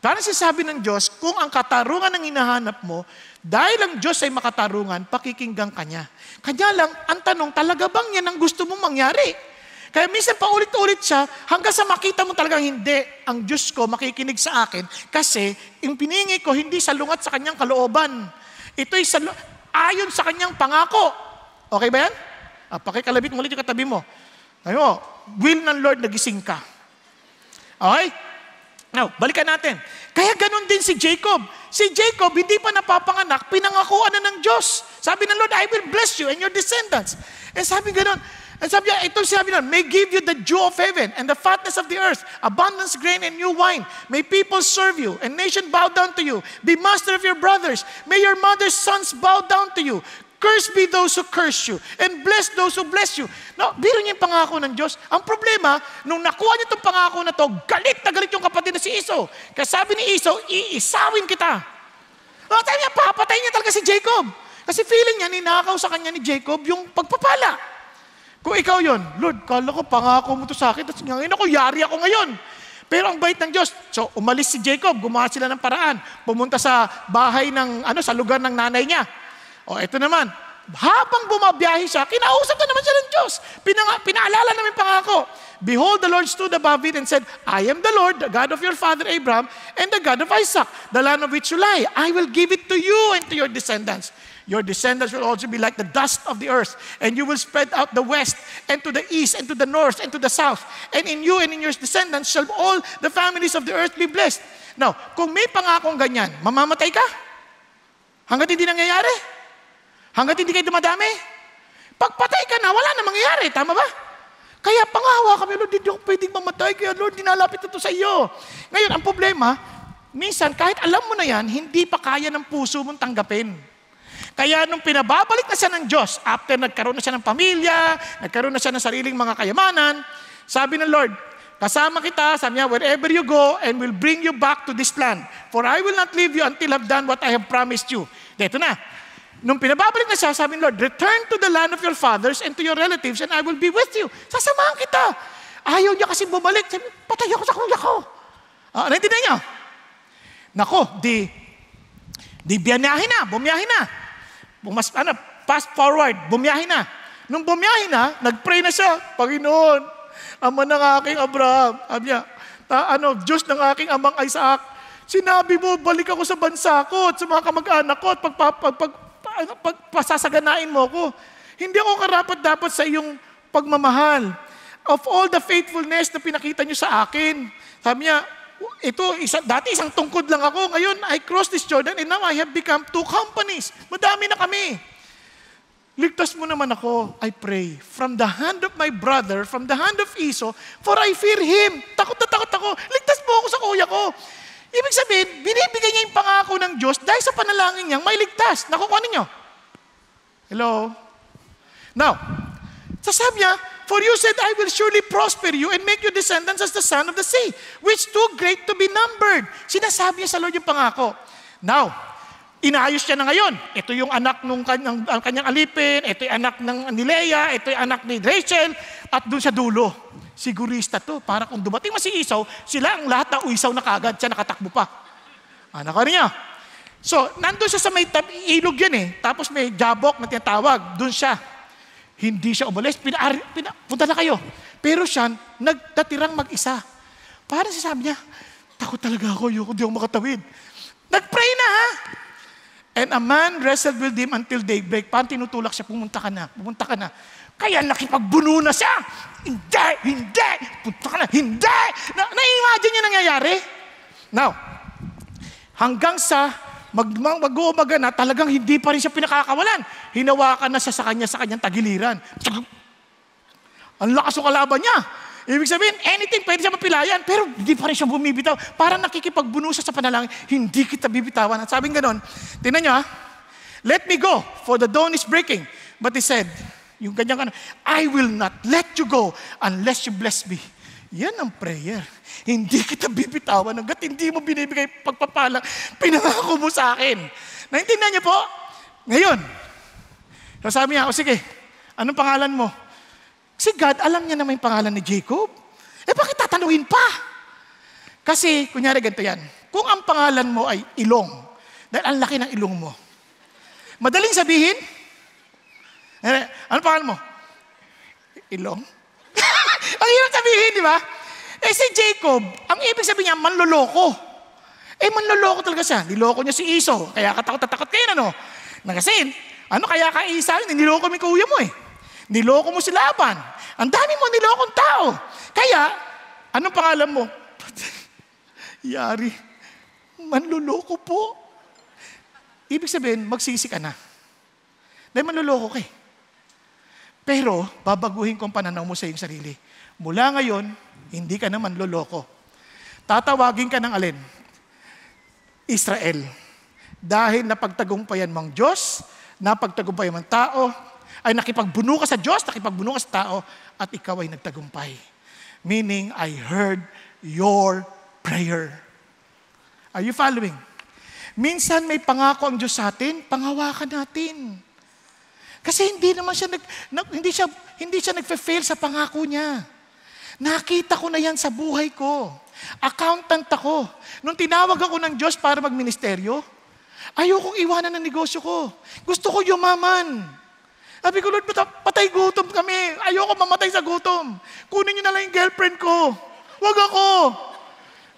Parang sinasabi ng Diyos, kung ang katarungan ang hinahanap mo, dahil ang Diyos ay makatarungan, pakikinggan ka niya. Kanya lang, ang tanong, talaga bang yan ang gusto mong mangyari? Kaya minsan paulit-ulit siya, hanggang sa makita mo talagang hindi, ang Diyos ko makikinig sa akin, kasi yung piningi ko hindi sa lungat sa kanyang kalooban. Ito ay sa, ayon sa kanyang pangako. Okay ba yan? Ah, pakikalabit muli yung katabi mo. Sabi will ng Lord, nagising ka. Okay? Now, balikan natin. Kaya ganun din si Jacob. Si Jacob, hindi pa napapanganak, pinangakuan na ng Diyos. Sabi ng Lord, I will bless you and your descendants. Eh sabi ganun, And sabi niya, ito sabi nun, may give you the dew of heaven and the fatness of the earth, abundance grain and new wine. May people serve you and nation bow down to you. Be master of your brothers. May your mother's sons bow down to you. Curse be those who curse you and bless those who bless you. No, biro niya yung pangako ng Diyos. Ang problema, nung nakuha niya itong pangako na to, galit na galit yung kapatid na si Iso. Kaya sabi ni Iso, iisawin kita. No, sabi niya, papatayin niya talaga si Jacob. Kasi feeling niya, ninakaw sa kanya ni Jacob yung pagpapala. Kung ikaw yon, Lord, kala ko pangako mo to sa akin, tapos ngayon ako, yari ako ngayon. Pero ang bait ng Diyos. So, umalis si Jacob, gumawa sila ng paraan. Pumunta sa bahay ng, ano, sa lugar ng nanay niya. O, ito naman. Habang bumabiyahe siya, kinausap na naman siya ng Diyos. Pinang, pinaalala namin pangako. Behold, the Lord stood above it and said, I am the Lord, the God of your father Abraham, and the God of Isaac, the land of which you lie. I will give it to you and to your descendants. Your descendants will also be like the dust of the earth, and you will spread out the west, and to the east, and to the north, and to the south. And in you and in your descendants shall all the families of the earth be blessed. Now, kung may pangakong ganyan, mamamatay ka? Hanggat hindi nangyayari? Hanggat hindi kayo dumadami? Pagpatay ka na, wala na mangyayari. Tama ba? Kaya pangawa kami, Lord, hindi ako pwedeng mamatay. Kaya Lord, dinalapit na to sa iyo. Ngayon, ang problema, minsan kahit alam mo na yan, hindi pa kaya ng puso mong tanggapin. Kaya nung pinababalik na siya ng Diyos, after nagkaroon na siya ng pamilya, nagkaroon na siya ng sariling mga kayamanan, sabi ng Lord, kasama kita, sabi niya, wherever you go, and will bring you back to this land. For I will not leave you until I have done what I have promised you. Dito na. Nung pinababalik na siya, sabi ng Lord, return to the land of your fathers and to your relatives, and I will be with you. Sasamahan kita. Ayaw niya kasi bumalik. Sabi, patay ako sa kuya ko. Uh, naintindihan niyo? Nako, di, di biyanyahin na, bumiyahin na. Bumas, ano, fast forward, bumiyahin na. Nung bumiyahin na, nagpray na siya, Panginoon, ama ng aking Abraham, sabi niya, ta, ano, Diyos ng aking amang Isaac, sinabi mo, balik ako sa bansa ko at sa mga kamag-anak ko at pag, pagpasasaganain ano, mo ako. Hindi ako karapat dapat sa iyong pagmamahal. Of all the faithfulness na pinakita niyo sa akin, sabi niya, ito, isa, dati isang tungkod lang ako. Ngayon, I crossed this Jordan and now I have become two companies. Madami na kami. Ligtas mo naman ako, I pray, from the hand of my brother, from the hand of Esau, for I fear him. Takot na takot ako. Ligtas mo ako sa kuya ko. Ibig sabihin, binibigay niya yung pangako ng Diyos dahil sa panalangin niya, may ligtas. Nakukuha ninyo. Hello? Now, sasabi niya, For you said, I will surely prosper you and make you descendants as the sand of the sea, which too great to be numbered. Sinasabi niya sa Lord yung pangako. Now, inayos siya na ngayon. Ito yung anak ng kanyang, alipin, ito yung anak ng, ni Leia, ito yung anak ni Rachel, at doon sa dulo. Sigurista to, para kung dumating mo si Isaw, sila ang lahat na uisaw na kagad, siya nakatakbo pa. Anak ka niya. So, nandun siya sa may tab- ilog yun eh. Tapos may jabok na tinatawag. Doon siya. Hindi siya umalis. Pinaari, pina, punta na kayo. Pero siya, nagtatirang mag-isa. Parang sinabi niya, takot talaga ako, yun, hindi ako makatawid. Nag-pray na ha! And a man wrestled with him until daybreak. Parang tinutulak siya, pumunta ka na, pumunta ka na. Kaya nakipagbuno na siya. Hindi, hindi, punta ka na, hindi. Na, na-imagine niya nangyayari. Now, hanggang sa mag, mag, mag na, talagang hindi pa rin siya pinakakawalan. Hinawakan na siya sa kanya, sa kanyang tagiliran. Ang lakas ng kalaban niya. Ibig sabihin, anything pwede siya mapilayan, pero hindi pa rin siya bumibitaw. Parang nakikipagbuno siya sa panalangin, hindi kita bibitawan. At sabing ganon, tinan niyo ha, let me go, for the dawn is breaking. But he said, yung ganyan kanon, I will not let you go unless you bless me. Yan ang prayer. Hindi kita bibitawan hanggat hindi mo binibigay pagpapala. Pinangako mo sa akin. Naintindihan niyo po? Ngayon, so sabi niya, o sige, anong pangalan mo? Si God, alam niya na may pangalan ni Jacob. Eh bakit tatanungin pa? Kasi, kunyari ganito yan, kung ang pangalan mo ay ilong, dahil ang laki ng ilong mo, madaling sabihin, ano pangalan mo? Ilong? Ang hirap sabihin, di ba? Eh si Jacob, ang ibig sabihin niya, manloloko. Eh manloloko talaga siya. Niloko niya si Iso. Kaya katakot takot kayo, ano? Na kasi, ano kaya ka Isa yun? Niloko mo kuya mo eh. Niloko mo si Laban. Ang dami mo nilokong tao. Kaya, anong pangalan mo? Yari, manloloko po. Ibig sabihin, magsisi ka na. Dahil manloloko ka eh. Pero, babaguhin ko ang pananaw mo sa iyong sarili Mula ngayon, hindi ka na manloloko. Tatawagin ka ng alin? Israel. Dahil napagtagumpayan mang Diyos, napagtagumpayan mang tao, ay nakipagbuno ka sa Diyos, nakipagbuno ka sa tao, at ikaw ay nagtagumpay. Meaning, I heard your prayer. Are you following? Minsan may pangako ang Diyos sa atin, pangawakan natin. Kasi hindi naman siya nag, hindi siya hindi siya nagfe-fail sa pangako niya. Nakita ko na yan sa buhay ko. Accountant ako. Nung tinawag ako ng Diyos para magministeryo, ayokong iwanan ng negosyo ko. Gusto ko yumaman. Sabi ko, Lord, patay gutom kami. Ayoko mamatay sa gutom. Kunin niyo na lang yung girlfriend ko. Huwag ako.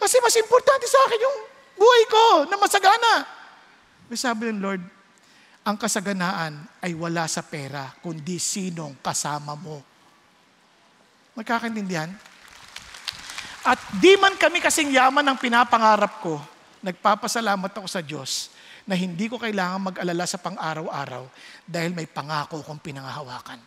Kasi mas importante sa akin yung buhay ko na masagana. Sabi ng Lord, ang kasaganaan ay wala sa pera, kundi sinong kasama mo Magkakaintindihan? At di man kami kasing yaman ang pinapangarap ko, nagpapasalamat ako sa Diyos na hindi ko kailangan mag-alala sa pang-araw-araw dahil may pangako kong pinangahawakan.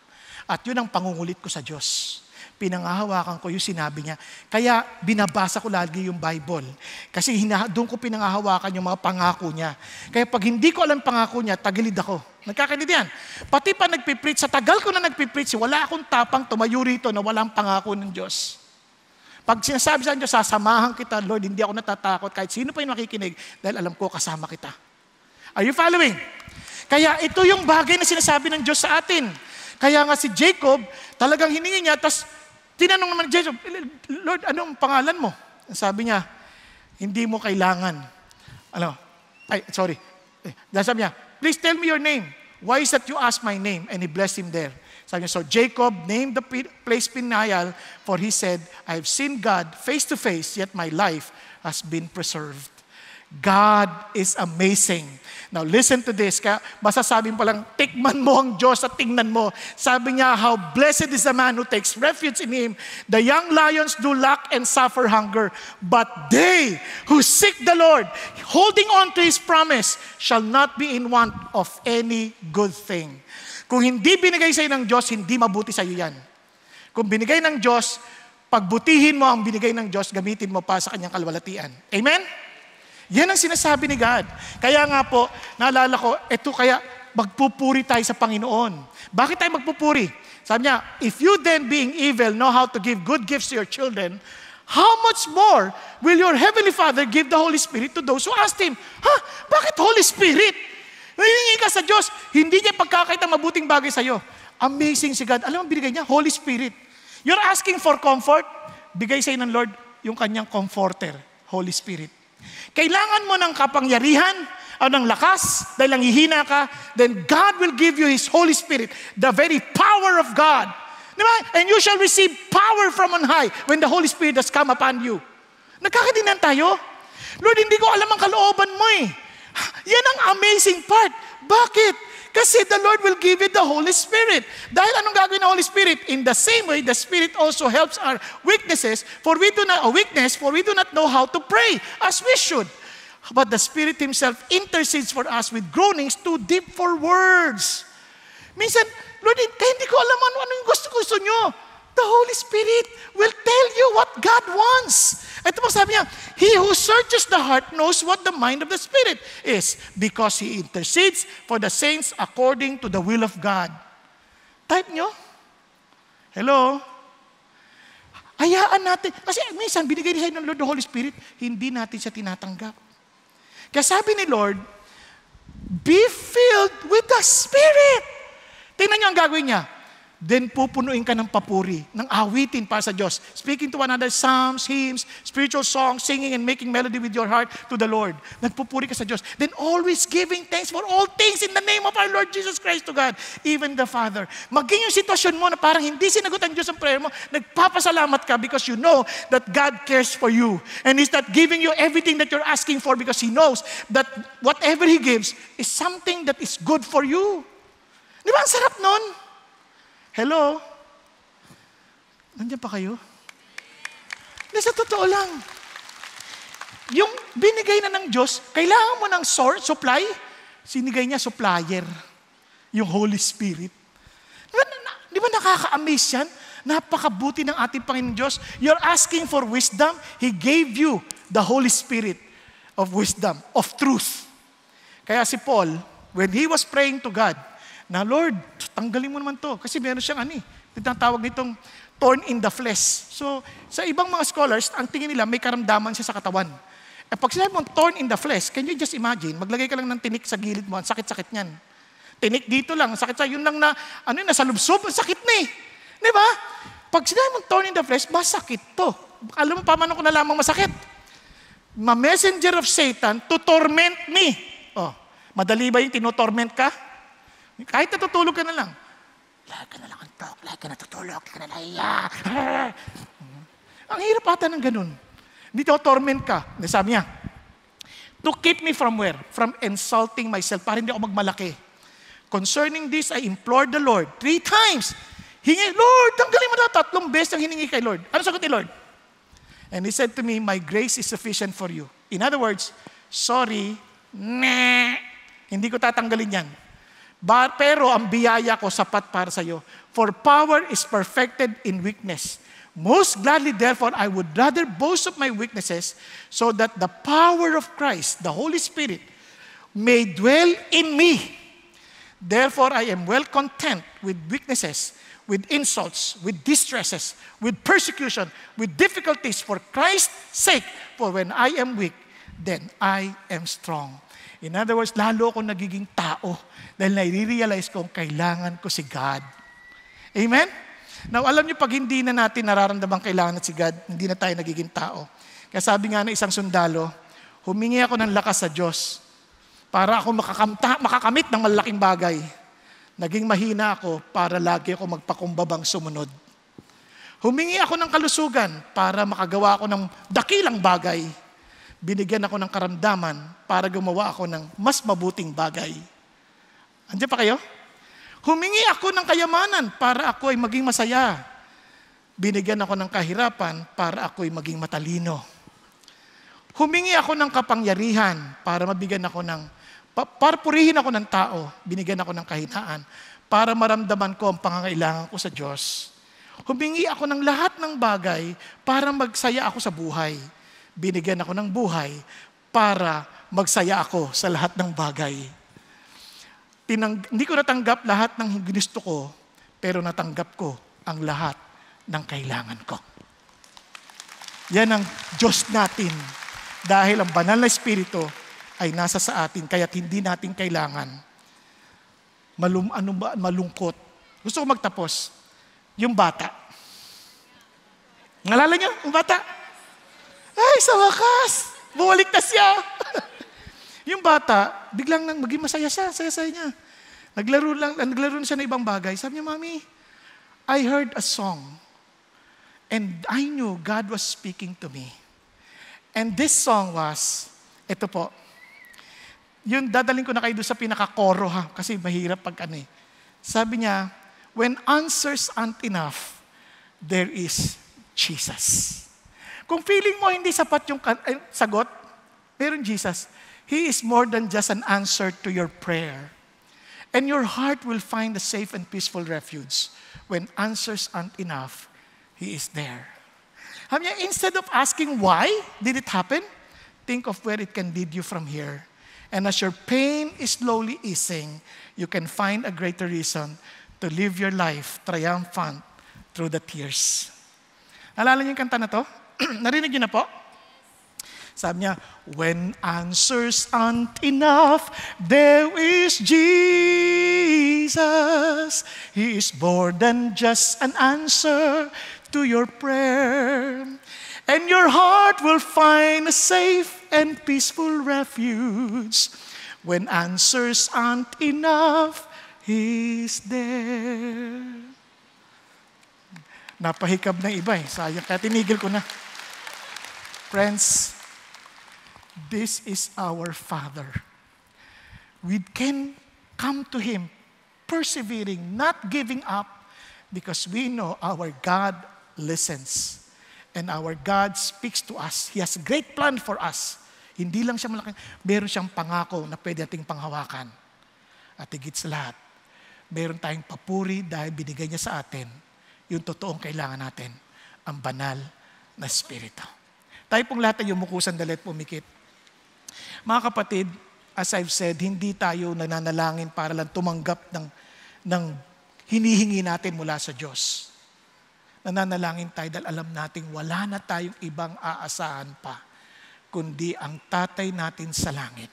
At yun ang pangungulit ko sa Diyos pinangahawakan ko yung sinabi niya. Kaya binabasa ko lagi yung Bible. Kasi doon ko pinangahawakan yung mga pangako niya. Kaya pag hindi ko alam pangako niya, tagilid ako yan. Pati pa nagpipreach, sa tagal ko na nagpipreach, wala akong tapang tumayo rito na walang pangako ng Diyos. Pag sinasabi sa Diyos, sasamahan kita, Lord, hindi ako natatakot kahit sino pa yung makikinig dahil alam ko kasama kita. Are you following? Kaya ito yung bagay na sinasabi ng Diyos sa atin. Kaya nga si Jacob, talagang hiningi niya, tapos tinanong naman ni Jacob, Lord, ano ang pangalan mo? Sabi niya, hindi mo kailangan. Ano? Ay, sorry. Eh, Sabi niya, please tell me your name. Why is that you ask my name? And he blessed him there. So Jacob named the place Peniel, for he said, I have seen God face to face, yet my life has been preserved. God is amazing. Now listen to this. Kaya masasabi mo palang, tikman mo ang Diyos at tingnan mo. Sabi niya, how blessed is the man who takes refuge in Him. The young lions do lack and suffer hunger. But they who seek the Lord, holding on to His promise, shall not be in want of any good thing. Kung hindi binigay sa'yo ng Diyos, hindi mabuti sa'yo yan. Kung binigay ng Diyos, pagbutihin mo ang binigay ng Diyos, gamitin mo pa sa kanyang kalwalatian. Amen? Yan ang sinasabi ni God. Kaya nga po, naalala ko, eto kaya magpupuri tayo sa Panginoon. Bakit tayo magpupuri? Sabi niya, if you then being evil know how to give good gifts to your children, how much more will your Heavenly Father give the Holy Spirit to those who ask Him? Ha? Bakit Holy Spirit? Nangingi ka sa Diyos, hindi niya pagkakita mabuting bagay sa iyo. Amazing si God. Alam mo, binigay niya, Holy Spirit. You're asking for comfort, bigay sa'yo ng Lord yung kanyang comforter, Holy Spirit. Kailangan mo ng kapangyarihan o ng lakas dahil lang hihina ka, then God will give you His Holy Spirit, the very power of God. Diba? And you shall receive power from on high when the Holy Spirit has come upon you. Nagkakadinan tayo? Lord, hindi ko alam ang kalooban mo eh. Yan ang amazing part. Bakit? Kasi the Lord will give you the Holy Spirit. Dahil anong gagawin ng Holy Spirit? In the same way, the Spirit also helps our weaknesses, for we do not, a weakness, for we do not know how to pray as we should. But the Spirit Himself intercedes for us with groanings too deep for words. Minsan, Lord, eh, hindi ko alam ano, ano yung gusto-gusto nyo. The Holy Spirit will tell you what God wants. Ito po sabi niya, He who searches the heart knows what the mind of the Spirit is because He intercedes for the saints according to the will of God. Type nyo. Hello? Hayaan natin. Kasi minsan binigay niya ng Lord the Holy Spirit, hindi natin siya tinatanggap. Kaya sabi ni Lord, be filled with the Spirit. Tingnan niyo ang gagawin niya then pupunuin ka ng papuri, ng awitin para sa Diyos. Speaking to one another, psalms, hymns, spiritual songs, singing and making melody with your heart to the Lord. Nagpupuri ka sa Diyos. Then always giving thanks for all things in the name of our Lord Jesus Christ to God, even the Father. Maging yung sitwasyon mo na parang hindi sinagot ang Diyos ang prayer mo, nagpapasalamat ka because you know that God cares for you. And He's not giving you everything that you're asking for because He knows that whatever He gives is something that is good for you. Di ba ang sarap nun? Hello? Nandiyan pa kayo? Hindi, sa totoo lang. Yung binigay na ng Diyos, kailangan mo ng source, supply. Sinigay niya supplier, yung Holy Spirit. Di ba, na, di ba nakaka-amaze yan? Napakabuti ng ating Panginoon Diyos. You're asking for wisdom. He gave you the Holy Spirit of wisdom, of truth. Kaya si Paul, when he was praying to God, na, Lord, tanggalin mo naman to. Kasi meron siyang ani, eh, tinatawag nitong torn in the flesh. So, sa ibang mga scholars, ang tingin nila may karamdaman siya sa katawan. At eh, pag sinabi mong torn in the flesh, can you just imagine, maglagay ka lang ng tinik sa gilid mo, ang sakit-sakit niyan. Tinik dito lang, sakit sa yun lang na, ano yun, nasa lubsob, ang sakit na eh. Di ba? Pag sinabi mong torn in the flesh, masakit to. Alam mo, paano ko na lamang masakit? Ma messenger of Satan to torment me. Oh, madali ba yung tinotorment ka? Kahit natutulog ka na lang. Lagi ka na lang antok, lagi ka natutulog, lagi ka na lahiya. Ang hirap ata ng ganun. Dito, torment ka. Sabi niya, to keep me from where? From insulting myself, para hindi ako magmalaki. Concerning this, I implored the Lord three times. Hingi, Lord, tanggalin mo na tatlong beses ang hiningi kay Lord. Ano sagot ni Lord? And He said to me, my grace is sufficient for you. In other words, sorry, nah, hindi ko tatanggalin yan. pero ang biyaya ko sapat para sa iyo. For power is perfected in weakness. Most gladly, therefore, I would rather boast of my weaknesses so that the power of Christ, the Holy Spirit, may dwell in me. Therefore, I am well content with weaknesses, with insults, with distresses, with persecution, with difficulties for Christ's sake. For when I am weak, then I am strong. In other words, lalo akong nagiging tao dahil nai-realize kong kailangan ko si God. Amen? Now, alam niyo, pag hindi na natin nararamdaman kailangan si God, hindi na tayo nagiging tao. Kaya sabi nga ng isang sundalo, humingi ako ng lakas sa Diyos para ako makakamta, makakamit ng malaking bagay. Naging mahina ako para lagi ako magpakumbabang sumunod. Humingi ako ng kalusugan para makagawa ako ng dakilang bagay binigyan ako ng karamdaman para gumawa ako ng mas mabuting bagay. Andiyan pa kayo? Humingi ako ng kayamanan para ako ay maging masaya. Binigyan ako ng kahirapan para ako ay maging matalino. Humingi ako ng kapangyarihan para mabigyan ako ng, para purihin ako ng tao, binigyan ako ng kahinaan para maramdaman ko ang pangangailangan ko sa Diyos. Humingi ako ng lahat ng bagay para magsaya ako sa buhay Binigyan ako ng buhay para magsaya ako sa lahat ng bagay. Tinang, hindi ko natanggap lahat ng ginusto ko, pero natanggap ko ang lahat ng kailangan ko. Yan ang Diyos natin. Dahil ang banal na Espiritu ay nasa sa atin, kaya hindi natin kailangan malum, ano ba, malungkot. Gusto ko magtapos. Yung bata. Ngalala niyo, yung bata? Ay, sa wakas! Bumalik na siya! yung bata, biglang nang maging masaya siya, saya-saya niya. Naglaro, lang, naglaro siya ng ibang bagay. Sabi niya, Mami, I heard a song. And I knew God was speaking to me. And this song was, ito po, yun, dadaling ko na kayo doon sa pinaka-koro ha, kasi mahirap pag ano eh. Sabi niya, when answers aren't enough, there is Jesus. Kung feeling mo hindi sapat yung sagot, meron Jesus. He is more than just an answer to your prayer. And your heart will find a safe and peaceful refuge. When answers aren't enough, He is there. I instead of asking why did it happen, think of where it can lead you from here. And as your pain is slowly easing, you can find a greater reason to live your life triumphant through the tears. Alala niyo yung kanta na to? Narinig niyo na po? Sabi niya, when answers aren't enough, there is Jesus. He is more than just an answer to your prayer. And your heart will find a safe and peaceful refuge. When answers aren't enough, He's there. Napahikab na iba eh. Sayang, kaya tinigil ko na. Friends, this is our Father. We can come to Him persevering, not giving up, because we know our God listens. And our God speaks to us. He has a great plan for us. Hindi lang siya malaking, meron siyang pangako na pwede ating panghawakan. At higit sa lahat, meron tayong papuri dahil binigay niya sa atin yung totoong kailangan natin, ang banal na Espiritu. Tayo pong lahat ay umukusan dalit pumikit. Mga kapatid, as I've said, hindi tayo nananalangin para lang tumanggap ng, ng hinihingi natin mula sa Diyos. Nananalangin tayo dahil alam nating wala na tayong ibang aasahan pa, kundi ang tatay natin sa langit.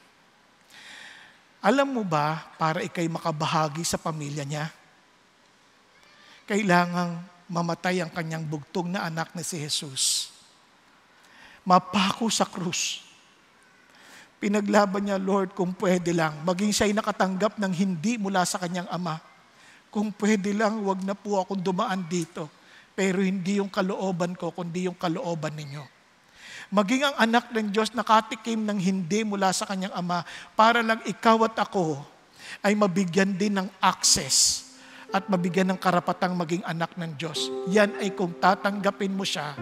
Alam mo ba, para ikay makabahagi sa pamilya niya, kailangang mamatay ang kanyang bugtong na anak na si Jesus mapako sa krus. Pinaglaban niya, Lord, kung pwede lang, maging siya'y nakatanggap ng hindi mula sa kanyang ama. Kung pwede lang, wag na po akong dumaan dito. Pero hindi yung kalooban ko, kundi yung kalooban ninyo maging ang anak ng Diyos nakatikim ng hindi mula sa kanyang ama para lang ikaw at ako ay mabigyan din ng access at mabigyan ng karapatang maging anak ng Diyos. Yan ay kung tatanggapin mo siya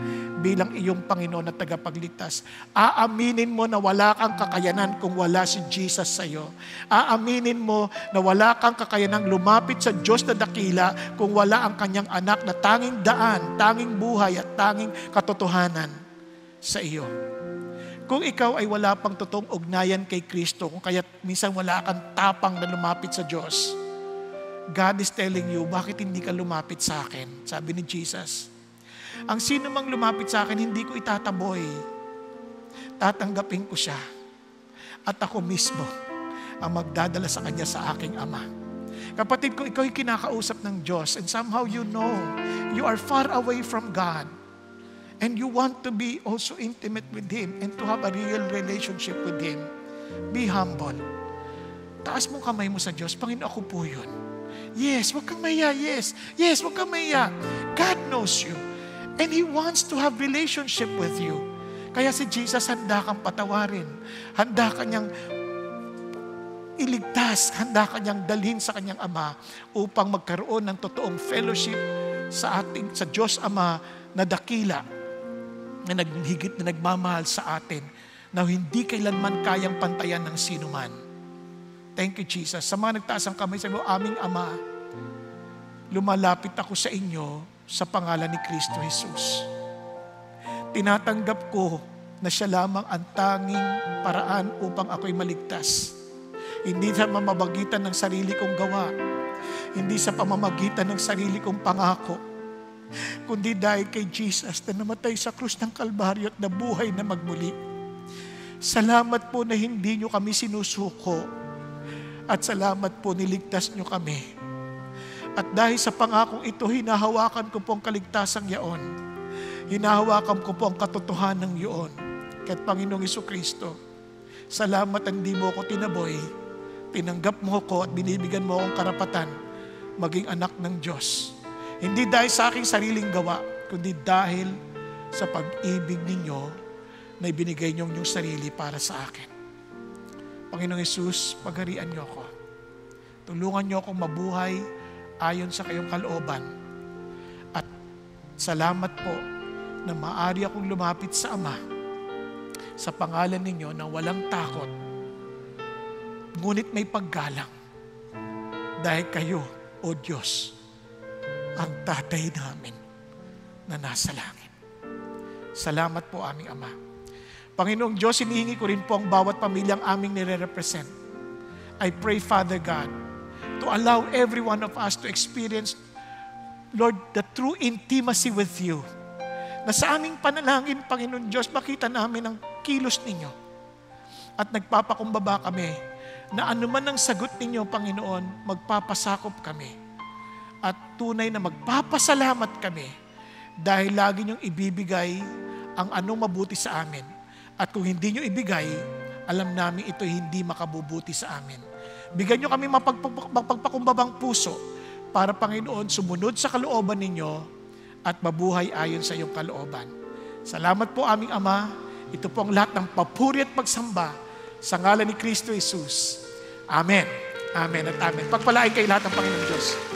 bilang iyong Panginoon at tagapagligtas. Aaminin mo na wala kang kakayanan kung wala si Jesus sa iyo. Aaminin mo na wala kang kakayanang lumapit sa Diyos na dakila kung wala ang kanyang anak na tanging daan, tanging buhay at tanging katotohanan sa iyo. Kung ikaw ay wala pang totoong ugnayan kay Kristo, kung kaya minsan wala kang tapang na lumapit sa Diyos, God is telling you, bakit hindi ka lumapit sa akin? Sabi ni Jesus. Ang sino mang lumapit sa akin, hindi ko itataboy. Tatanggapin ko siya. At ako mismo ang magdadala sa kanya sa aking ama. Kapatid ko, ikaw kinakausap ng Diyos and somehow you know you are far away from God and you want to be also intimate with Him and to have a real relationship with Him. Be humble. Taas mo kamay mo sa Diyos, Panginoon, ako po yun. Yes, wag kang mahiya. Yes, yes, wag kang mahiya. God knows you. And He wants to have relationship with you. Kaya si Jesus handa kang patawarin. Handa ka niyang iligtas. Handa ka niyang dalhin sa kanyang Ama upang magkaroon ng totoong fellowship sa ating sa Diyos Ama na dakila na naghigit na nagmamahal sa atin na hindi kailanman kayang pantayan ng sinuman. man Thank you, Jesus. Sa mga nagtaas ang kamay, sabi mo, aming Ama, lumalapit ako sa inyo sa pangalan ni Kristo Jesus. Tinatanggap ko na siya lamang ang tanging paraan upang ako'y maligtas. Hindi sa mamabagitan ng sarili kong gawa, hindi sa pamamagitan ng sarili kong pangako, kundi dahil kay Jesus na namatay sa krus ng Kalbaryo at nabuhay na magmuli. Salamat po na hindi nyo kami sinusuko at salamat po, niligtas nyo kami. At dahil sa pangakong ito, hinahawakan ko po ang kaligtasang yaon. Hinahawakan ko po ang katotohanan ng yaon. Kahit Panginoong Iso Kristo, salamat ang di mo ko tinaboy. Tinanggap mo ko at binibigyan mo akong karapatan maging anak ng Diyos. Hindi dahil sa aking sariling gawa, kundi dahil sa pag-ibig ninyo na ibinigay niyong yung sarili para sa akin. Panginoong Yesus, pagharian niyo ako. Tulungan niyo akong mabuhay ayon sa kayong kalooban. At salamat po na maaari akong lumapit sa Ama sa pangalan ninyo na walang takot, ngunit may paggalang dahil kayo, O Diyos, ang Tatay namin na nasa langit. Salamat po aming Ama Panginoong Diyos, hinihingi ko rin po ang bawat pamilyang aming nire-represent. I pray, Father God, to allow every one of us to experience, Lord, the true intimacy with you. Na sa aming panalangin, Panginoon Diyos, makita namin ang kilos ninyo. At nagpapakumbaba kami na anuman ang sagot ninyo, Panginoon, magpapasakop kami. At tunay na magpapasalamat kami dahil lagi niyong ibibigay ang anong mabuti sa amin at kung hindi nyo ibigay, alam namin ito hindi makabubuti sa amin. Bigyan nyo kami mapagpakumbabang puso para Panginoon sumunod sa kalooban ninyo at mabuhay ayon sa iyong kalooban. Salamat po aming Ama. Ito po ang lahat ng papuri at pagsamba sa ngalan ni Kristo Jesus. Amen. Amen at amen. Pagpalain kayo lahat ng Panginoon Diyos.